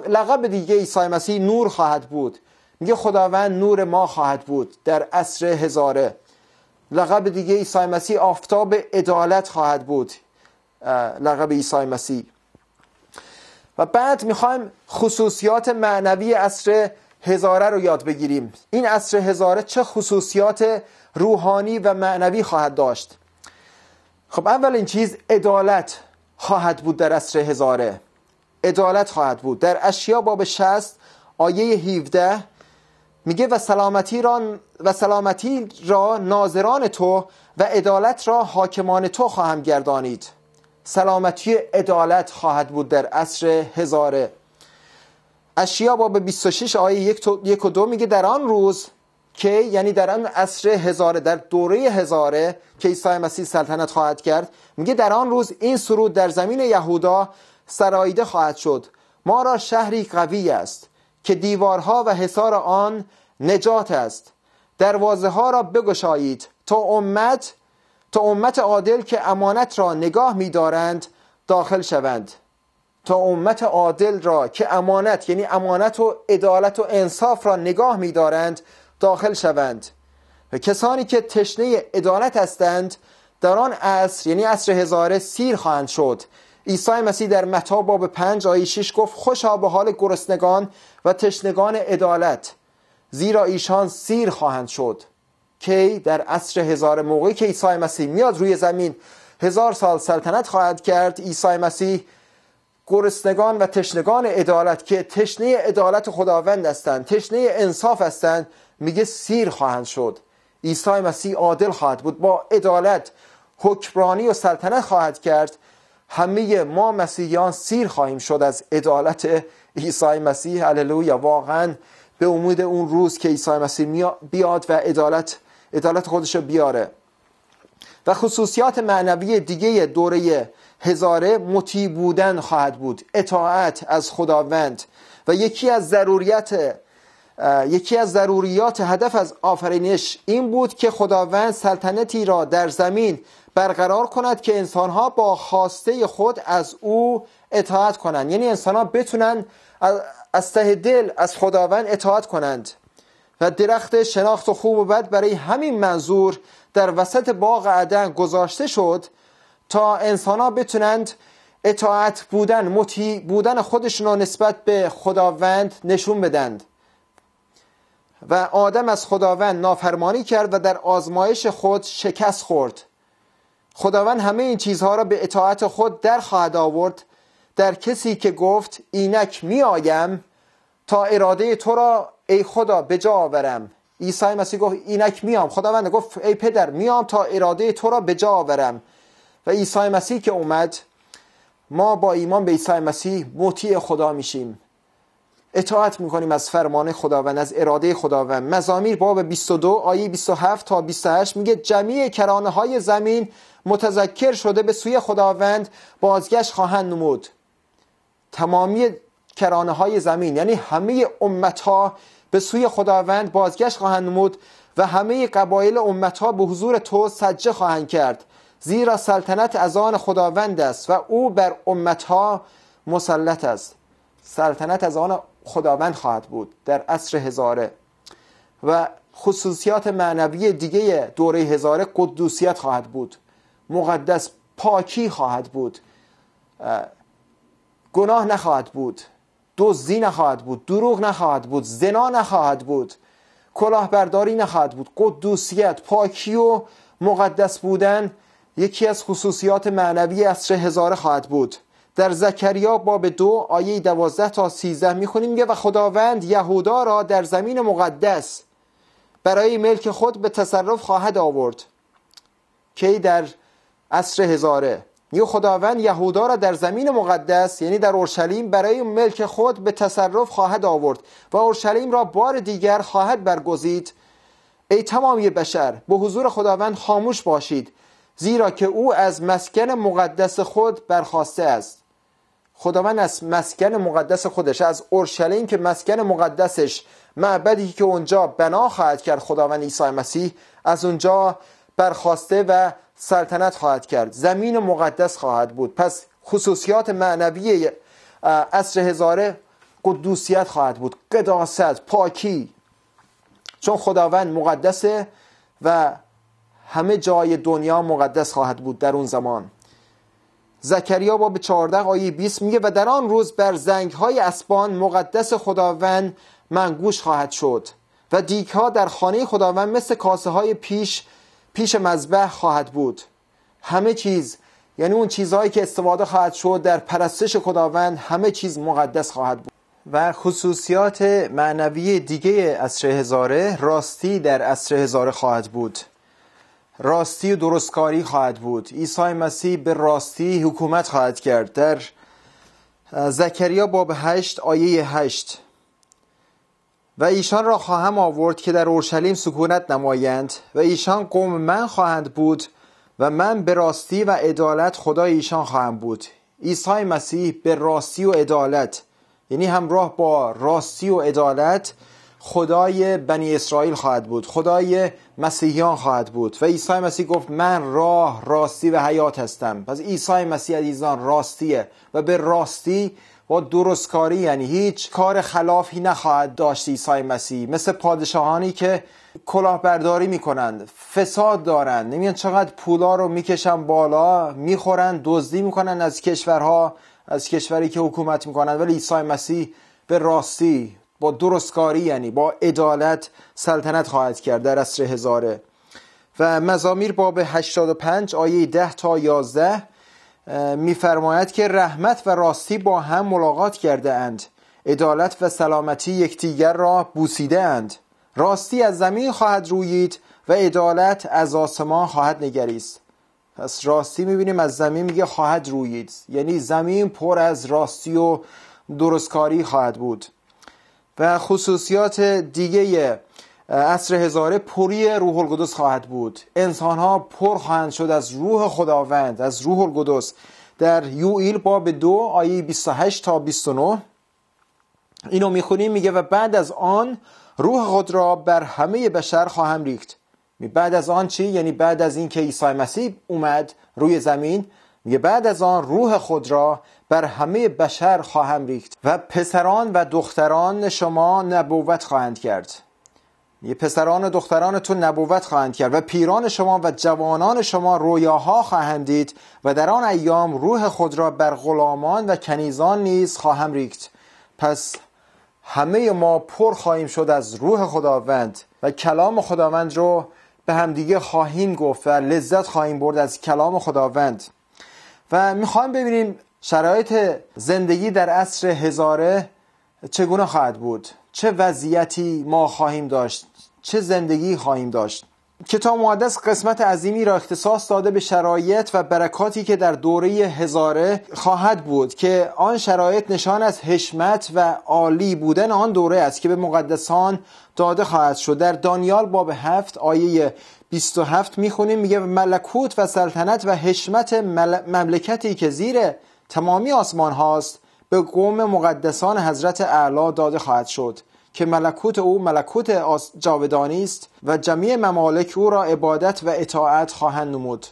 لقب دیگه عیسی مسیح نور خواهد بود میگه خداوند نور ما خواهد بود در عصر هزاره لقب دیگه عیسی مسیح آفتاب عدالت خواهد بود لقب عیسی مسیح و بعد میخوایم خصوصیات معنوی عصر هزاره رو یاد بگیریم این عصر هزاره چه خصوصیات روحانی و معنوی خواهد داشت خب اولین چیز عدالت خواهد بود در عصر هزاره عدالت خواهد بود در اشیا باب 60 آیه 17 میگه و سلامتی را و سلامتی را ناظران تو و عدالت را حاکمان تو خواهم گردانید سلامتی عدالت خواهد بود در عصر هزاره اشیا باب 26 آیه یک, یک و دو میگه در آن روز که یعنی در آن عصر هزاره در دوره هزاره که عیسی مسیح سلطنت خواهد کرد میگه در آن روز این سرود در زمین یهودا سرایده خواهد شد ما را شهری قوی است که دیوارها و حصار آن نجات است دروازه ها را بگشایید تا امت تا امت عادل که امانت را نگاه دارند داخل شوند تا امت عادل را که امانت یعنی امانت و عدالت و انصاف را نگاه دارند داخل شوند و کسانی که تشنه عدالت هستند در آن عصر یعنی عصر هزاره سیر خواهند شد عیسی مسیح در متا باب 5 آیه 6 گفت خوشا به حال گرسنگان و تشنگان عدالت زیرا ایشان سیر خواهند شد کی در عصر هزار موقعی که عیسی مسیح میاد روی زمین هزار سال سلطنت خواهد کرد عیسی مسیح گرسنگان و تشنگان عدالت که تشنه عدالت خداوند هستند تشنه انصاف هستند میگه سیر خواهند شد عیسی مسیح عادل خواهد بود با عدالت حکمرانی و سلطنت خواهد کرد همه ما مسیحیان سیر خواهیم شد از عدالت عیسی مسیح هللویا واقعا به امید اون روز که عیسی مسیح بیاد و عدالت عدالت خودش رو بیاره و خصوصیات معنوی دیگه دوره هزاره مطیع بودن خواهد بود اطاعت از خداوند و یکی از ضروریت یکی از ضروریات هدف از آفرینش این بود که خداوند سلطنتی را در زمین برقرار کند که انسانها با خواسته خود از او اطاعت کنند یعنی انسانها بتونند از ته دل از خداوند اطاعت کنند و درخت شناخت و خوب و بد برای همین منظور در وسط باغ عدن گذاشته شد تا انسانها بتونند اطاعت بودن مطیع بودن خودشون رو نسبت به خداوند نشون بدند و آدم از خداوند نافرمانی کرد و در آزمایش خود شکست خورد خداوند همه این چیزها را به اطاعت خود در خواهد آورد در کسی که گفت اینک می آیم تا اراده تو را ای خدا به جا آورم عیسی مسیح گفت اینک میام خداوند گفت ای پدر میام تا اراده تو را به جا آورم و عیسی مسیح که اومد ما با ایمان به عیسی مسیح مطیع خدا میشیم اطاعت میکنیم از فرمان خداوند از اراده خداوند مزامیر باب 22 آیه 27 تا 28 میگه جمیع کرانه های زمین متذکر شده به سوی خداوند بازگشت خواهند نمود تمامی کرانه های زمین یعنی همه امت ها به سوی خداوند بازگشت خواهند نمود و همه قبایل امت ها به حضور تو سجه خواهند کرد زیرا سلطنت از آن خداوند است و او بر امت ها مسلط است سلطنت از خداوند خواهد بود در عصر هزاره و خصوصیات معنوی دیگه دوره هزاره قدوسیت خواهد بود مقدس پاکی خواهد بود گناه نخواهد بود دزدی نخواهد بود دروغ نخواهد بود زنا نخواهد بود کلاهبرداری نخواهد بود قدوسیت پاکی و مقدس بودن یکی از خصوصیات معنوی عصر هزاره خواهد بود در زکریا باب دو آیه دوازده تا سیزده میخونیم که و خداوند یهودا را در زمین مقدس برای ملک خود به تصرف خواهد آورد که در عصر هزاره یه خداوند یهودا را در زمین مقدس یعنی در اورشلیم برای ملک خود به تصرف خواهد آورد و اورشلیم را بار دیگر خواهد برگزید ای تمامی بشر به حضور خداوند خاموش باشید زیرا که او از مسکن مقدس خود برخواسته است خداوند از مسکن مقدس خودش از اورشلیم که مسکن مقدسش معبدی که اونجا بنا خواهد کرد خداوند عیسی مسیح از اونجا برخواسته و سلطنت خواهد کرد زمین مقدس خواهد بود پس خصوصیات معنوی اصر هزاره قدوسیت خواهد بود قداست پاکی چون خداوند مقدسه و همه جای دنیا مقدس خواهد بود در اون زمان زکریا باب 14 آیه 20 میگه و در آن روز بر زنگ های اسبان مقدس خداوند منگوش خواهد شد و دیک ها در خانه خداوند مثل کاسه های پیش پیش مذبح خواهد بود همه چیز یعنی اون چیزهایی که استفاده خواهد شد در پرستش خداوند همه چیز مقدس خواهد بود و خصوصیات معنوی دیگه اصر هزاره راستی در اصر هزاره خواهد بود راستی و درستکاری خواهد بود عیسی مسیح به راستی حکومت خواهد کرد در زکریا باب هشت آیه هشت و ایشان را خواهم آورد که در اورشلیم سکونت نمایند و ایشان قوم من خواهند بود و من به راستی و عدالت خدای ایشان خواهم بود عیسی مسیح به راستی و عدالت یعنی همراه با راستی و عدالت خدای بنی اسرائیل خواهد بود خدای مسیحیان خواهد بود و عیسی مسیح گفت من راه راستی و حیات هستم پس عیسی مسیح عزیزان راستیه و به راستی و درستکاری یعنی هیچ کار خلافی نخواهد داشت عیسی مسیح مثل پادشاهانی که کلاهبرداری میکنند فساد دارند نمیان چقدر پولا رو میکشن بالا میخورن دزدی میکنن از کشورها از کشوری که حکومت میکنند ولی عیسی مسیح به راستی با درستکاری یعنی با عدالت سلطنت خواهد کرد در عصر هزاره و مزامیر باب 85 آیه 10 تا 11 میفرماید که رحمت و راستی با هم ملاقات کرده اند عدالت و سلامتی یکدیگر را بوسیده اند راستی از زمین خواهد رویید و عدالت از آسمان خواهد نگریست پس راستی میبینیم از زمین میگه خواهد رویید یعنی زمین پر از راستی و درستکاری خواهد بود و خصوصیات دیگه عصر هزاره پری روح القدس خواهد بود انسان ها پر خواهند شد از روح خداوند از روح القدس در یوئیل باب دو آیه 28 تا 29 اینو میخونیم میگه و بعد از آن روح خود را بر همه بشر خواهم ریخت بعد از آن چی یعنی بعد از اینکه عیسی مسیح اومد روی زمین میگه بعد از آن روح خود را بر همه بشر خواهم ریخت و پسران و دختران شما نبوت خواهند کرد یه پسران و دختران تو نبوت خواهند کرد و پیران شما و جوانان شما رویاها خواهند دید و در آن ایام روح خود را بر غلامان و کنیزان نیز خواهم ریخت پس همه ما پر خواهیم شد از روح خداوند و کلام خداوند رو به همدیگه خواهیم گفت و لذت خواهیم برد از کلام خداوند و میخوایم ببینیم شرایط زندگی در عصر هزاره چگونه خواهد بود چه وضعیتی ما خواهیم داشت چه زندگی خواهیم داشت کتاب مقدس قسمت عظیمی را اختصاص داده به شرایط و برکاتی که در دوره هزاره خواهد بود که آن شرایط نشان از حشمت و عالی بودن آن دوره است که به مقدسان داده خواهد شد در دانیال باب هفت آیه 27 میخونیم میگه ملکوت و سلطنت و حشمت مملکتی که زیر تمامی آسمان هاست به قوم مقدسان حضرت اعلا داده خواهد شد که ملکوت او ملکوت جاودانی است و جمعی ممالک او را عبادت و اطاعت خواهند نمود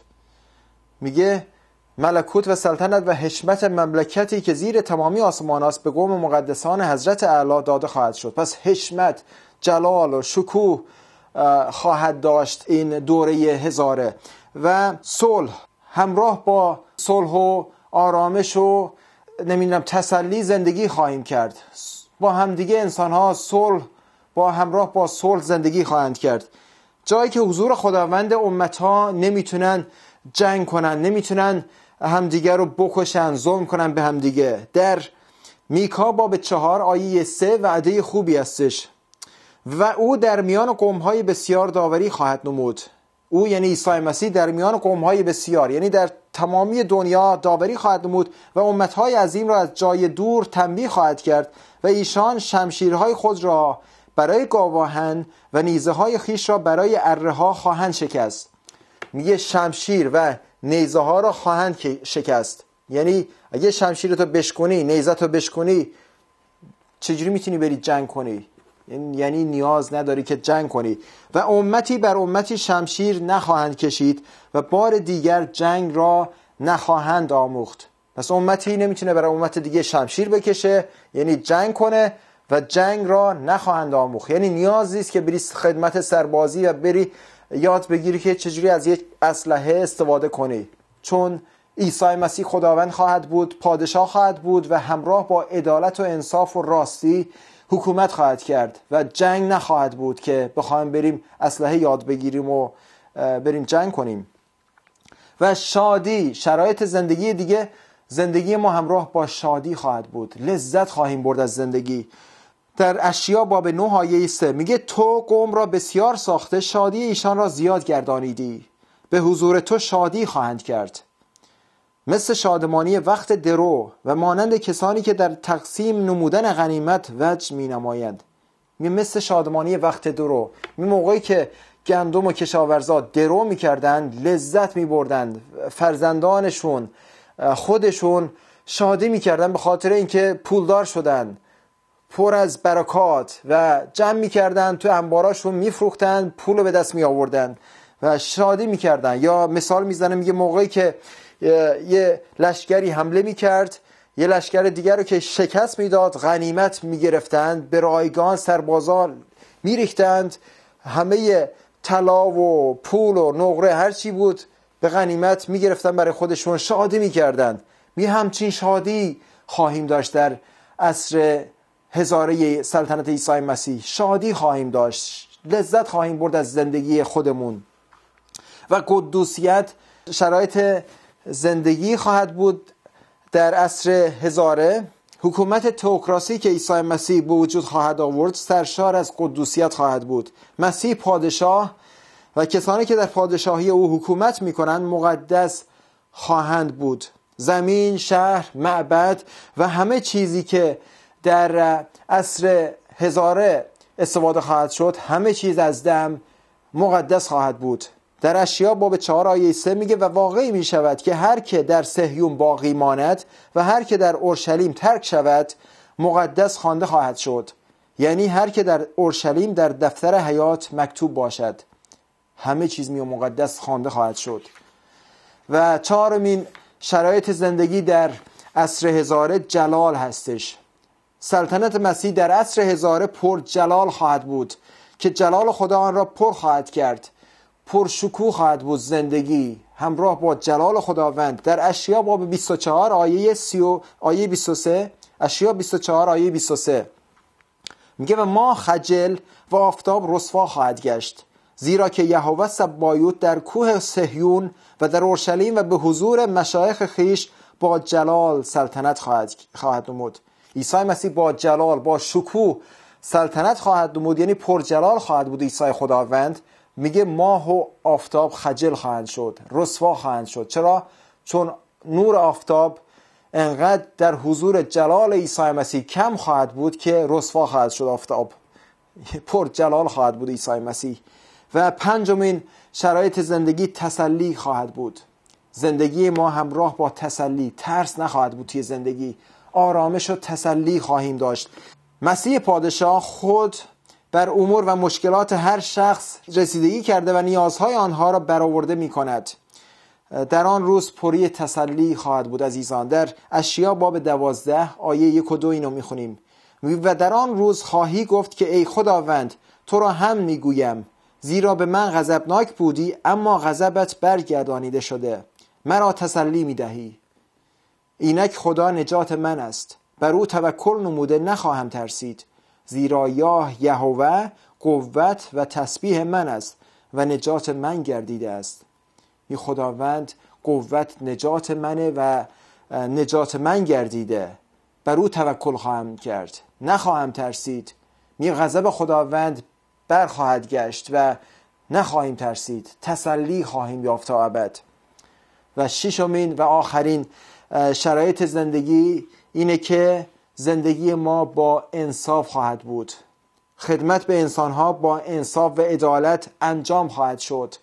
میگه ملکوت و سلطنت و حشمت مملکتی که زیر تمامی آسمان است به قوم مقدسان حضرت اعلی داده خواهد شد پس حشمت جلال و شکوه خواهد داشت این دوره هزاره و صلح همراه با صلح و آرامش و نمیدونم تسلی زندگی خواهیم کرد با همدیگه انسان ها صلح با همراه با صلح زندگی خواهند کرد جایی که حضور خداوند امت ها نمیتونن جنگ کنن نمیتونن همدیگه رو بکشن ظلم کنن به همدیگه در میکا باب چهار آیه سه وعده خوبی هستش و او در میان قومهای بسیار داوری خواهد نمود او یعنی عیسی مسیح در میان قومهای بسیار یعنی در تمامی دنیا داوری خواهد نمود و امتهای عظیم را از جای دور تنبیه خواهد کرد و ایشان شمشیرهای خود را برای گاواهن و نیزه های خیش را برای اره ها خواهند شکست میگه شمشیر و نیزه ها را خواهند شکست یعنی اگه شمشیر بشکنی نیزه تو بشکنی چجوری میتونی بری جنگ کنی یعنی نیاز نداری که جنگ کنی و امتی بر امتی شمشیر نخواهند کشید و بار دیگر جنگ را نخواهند آموخت پس امتی نمیتونه برای امت دیگه شمشیر بکشه یعنی جنگ کنه و جنگ را نخواهند آموخت یعنی نیاز نیست که بری خدمت سربازی و بری یاد بگیری که چجوری از یک اسلحه استفاده کنی چون عیسی مسیح خداوند خواهد بود پادشاه خواهد بود و همراه با عدالت و انصاف و راستی حکومت خواهد کرد و جنگ نخواهد بود که بخوایم بریم اسلحه یاد بگیریم و بریم جنگ کنیم و شادی شرایط زندگی دیگه زندگی ما همراه با شادی خواهد بود لذت خواهیم برد از زندگی در اشیا باب 9 آیه 3 میگه تو قوم را بسیار ساخته شادی ایشان را زیاد گردانیدی به حضور تو شادی خواهند کرد مثل شادمانی وقت درو و مانند کسانی که در تقسیم نمودن غنیمت وجه می نماید می مثل شادمانی وقت درو می موقعی که گندم و کشاورزا درو می کردن لذت می بردند فرزندانشون خودشون شادی می کردن به خاطر اینکه پولدار شدند پر از برکات و جمع می کردن تو انباراشون می فروختن پول به دست می آوردن و شادی می کردن. یا مثال میزنه یه موقعی که یه لشکری حمله می کرد یه لشکر دیگر رو که شکست میداد غنیمت گرفتند به رایگان سربازان میریختند همه طلا و پول و نقره هر چی بود به غنیمت میگرفتن برای خودشون شادی کردند می همچین شادی خواهیم داشت در عصر هزاره سلطنت عیسی مسیح شادی خواهیم داشت لذت خواهیم برد از زندگی خودمون و قدوسیت شرایط زندگی خواهد بود در عصر هزاره حکومت توکراسی که عیسی مسیح به وجود خواهد آورد سرشار از قدوسیت خواهد بود مسیح پادشاه و کسانی که در پادشاهی او حکومت می کنند مقدس خواهند بود زمین، شهر، معبد و همه چیزی که در عصر هزاره استفاده خواهد شد همه چیز از دم مقدس خواهد بود در اشیا باب چهار آیه سه میگه و واقعی میشود که هر که در سهیون باقی ماند و هر که در اورشلیم ترک شود مقدس خوانده خواهد شد یعنی هر که در اورشلیم در دفتر حیات مکتوب باشد همه چیز میو مقدس خوانده خواهد شد و چهارمین شرایط زندگی در عصر هزاره جلال هستش سلطنت مسیح در عصر هزاره پر جلال خواهد بود که جلال خدا آن را پر خواهد کرد پرشکوه خواهد بود زندگی همراه با جلال خداوند در اشیا باب 24 آیه 30 آیه 23 اشیا 24 آیه 23 میگه و ما خجل و آفتاب رسوا خواهد گشت زیرا که یهوه سبایوت در کوه سهیون و در اورشلیم و به حضور مشایخ خیش با جلال سلطنت خواهد خواهد نمود عیسی مسیح با جلال با شکوه سلطنت خواهد نمود یعنی جلال خواهد بود عیسی خداوند میگه ماه و آفتاب خجل خواهند شد رسوا خواهند شد چرا چون نور آفتاب انقدر در حضور جلال عیسی مسیح کم خواهد بود که رسوا خواهد شد آفتاب پر جلال خواهد بود عیسی مسیح و پنجمین شرایط زندگی تسلی خواهد بود زندگی ما همراه با تسلی ترس نخواهد بود توی زندگی آرامش و تسلی خواهیم داشت مسیح پادشاه خود بر امور و مشکلات هر شخص رسیدگی کرده و نیازهای آنها را برآورده می کند در آن روز پری تسلی خواهد بود عزیزان در اشیا باب دوازده آیه یک و دو اینو میخونیم و در آن روز خواهی گفت که ای خداوند تو را هم میگویم زیرا به من غضبناک بودی اما غضبت برگردانیده شده مرا تسلی دهی اینک خدا نجات من است بر او توکل نموده نخواهم ترسید زیرا یاه یهوه قوت و تسبیح من است و نجات من گردیده است این خداوند قوت نجات منه و نجات من گردیده بر او توکل خواهم کرد نخواهم ترسید می غضب خداوند برخواهد گشت و نخواهیم ترسید تسلی خواهیم یافت تا ابد و ششمین و آخرین شرایط زندگی اینه که زندگی ما با انصاف خواهد بود خدمت به انسانها با انصاف و عدالت انجام خواهد شد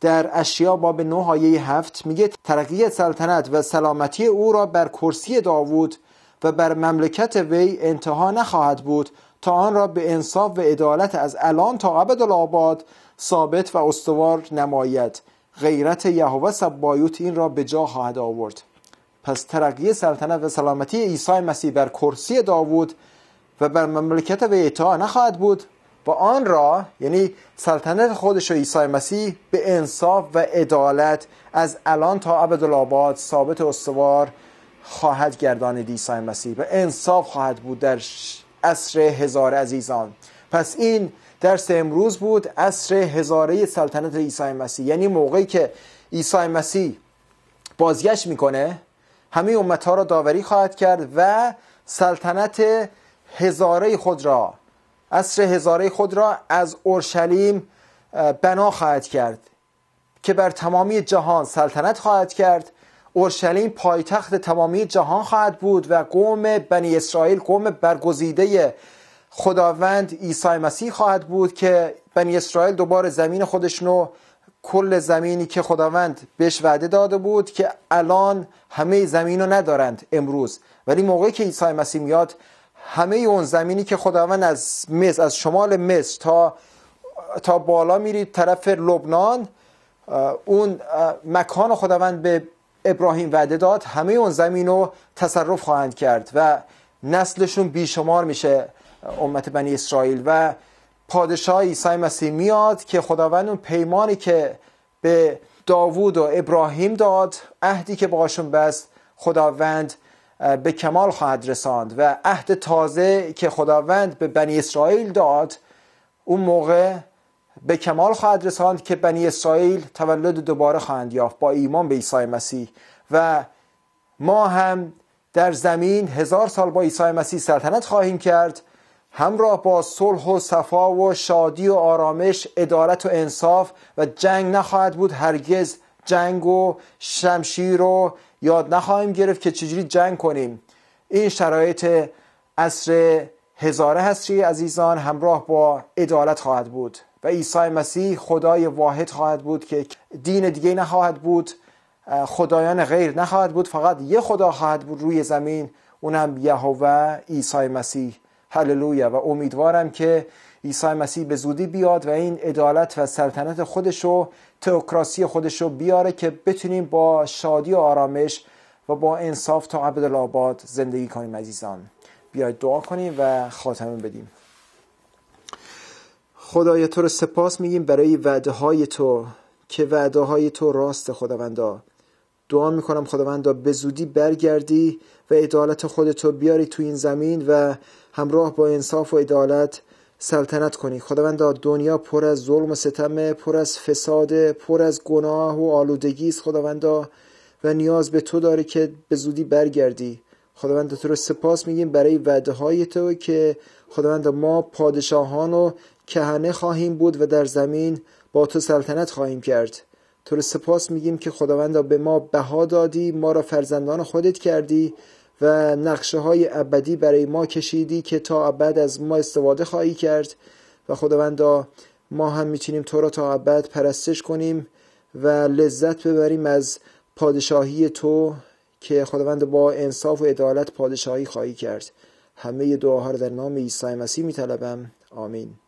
در اشیا باب 9 آیه 7 میگه ترقی سلطنت و سلامتی او را بر کرسی داوود و بر مملکت وی انتها نخواهد بود تا آن را به انصاف و عدالت از الان تا آباد، ثابت و استوار نماید غیرت یهوه سبایوت این را به جا خواهد آورد پس ترقی سلطنت و سلامتی عیسی مسیح بر کرسی داوود و بر مملکت ویتا نخواهد بود و آن را یعنی سلطنت خودش و عیسی مسیح به انصاف و عدالت از الان تا عبدالعباد ثابت استوار خواهد گردانید عیسی مسیح و انصاف خواهد بود در عصر هزار عزیزان پس این درس امروز بود عصر هزاره سلطنت عیسی مسیح یعنی موقعی که عیسی مسیح بازگشت میکنه همه امت را داوری خواهد کرد و سلطنت هزاره خود را عصر هزاره خود را از اورشلیم بنا خواهد کرد که بر تمامی جهان سلطنت خواهد کرد اورشلیم پایتخت تمامی جهان خواهد بود و قوم بنی اسرائیل قوم برگزیده خداوند عیسی مسیح خواهد بود که بنی اسرائیل دوباره زمین خودشون کل زمینی که خداوند بهش وعده داده بود که الان همه زمین رو ندارند امروز ولی موقعی که عیسی مسیح میاد همه اون زمینی که خداوند از مصر از شمال مصر تا تا بالا میرید طرف لبنان اون مکان خداوند به ابراهیم وعده داد همه اون زمین رو تصرف خواهند کرد و نسلشون بیشمار میشه امت بنی اسرائیل و پادشاه عیسی مسیح میاد که خداوند اون پیمانی که به داوود و ابراهیم داد عهدی که باشون بست خداوند به کمال خواهد رساند و عهد تازه که خداوند به بنی اسرائیل داد اون موقع به کمال خواهد رساند که بنی اسرائیل تولد دوباره خواهند یافت با ایمان به عیسی مسیح و ما هم در زمین هزار سال با عیسی مسیح سلطنت خواهیم کرد همراه با صلح و صفا و شادی و آرامش عدالت و انصاف و جنگ نخواهد بود هرگز جنگ و شمشیر رو یاد نخواهیم گرفت که چجوری جنگ کنیم این شرایط عصر هزاره هستی عزیزان همراه با عدالت خواهد بود و عیسی مسیح خدای واحد خواهد بود که دین دیگه نخواهد بود خدایان غیر نخواهد بود فقط یه خدا خواهد بود روی زمین اونم یهوه عیسی مسیح هللویا و امیدوارم که عیسی مسیح به زودی بیاد و این عدالت و سلطنت خودش و تئوکراسی خودش رو بیاره که بتونیم با شادی و آرامش و با انصاف تا عبدالآباد زندگی کنیم عزیزان بیاید دعا کنیم و خاتمه بدیم خدای تو رو سپاس میگیم برای وعده های تو که وعده های تو راست خداوندا دعا میکنم خداوندا به زودی برگردی و عدالت خودتو بیاری تو این زمین و همراه با انصاف و عدالت سلطنت کنی خداوندا دنیا پر از ظلم و ستم پر از فساد پر از گناه و آلودگی است خداوندا و نیاز به تو داره که به زودی برگردی خداوند تو رو سپاس میگیم برای وعده های تو که خداوند ما پادشاهان و کهنه خواهیم بود و در زمین با تو سلطنت خواهیم کرد تو رو سپاس میگیم که خداوند به ما بها دادی ما را فرزندان خودت کردی و نقشه های ابدی برای ما کشیدی که تا ابد از ما استفاده خواهی کرد و خداوندا ما هم میتونیم تو را تا ابد پرستش کنیم و لذت ببریم از پادشاهی تو که خداوند با انصاف و عدالت پادشاهی خواهی کرد همه دعاها را در نام عیسی مسیح میطلبم آمین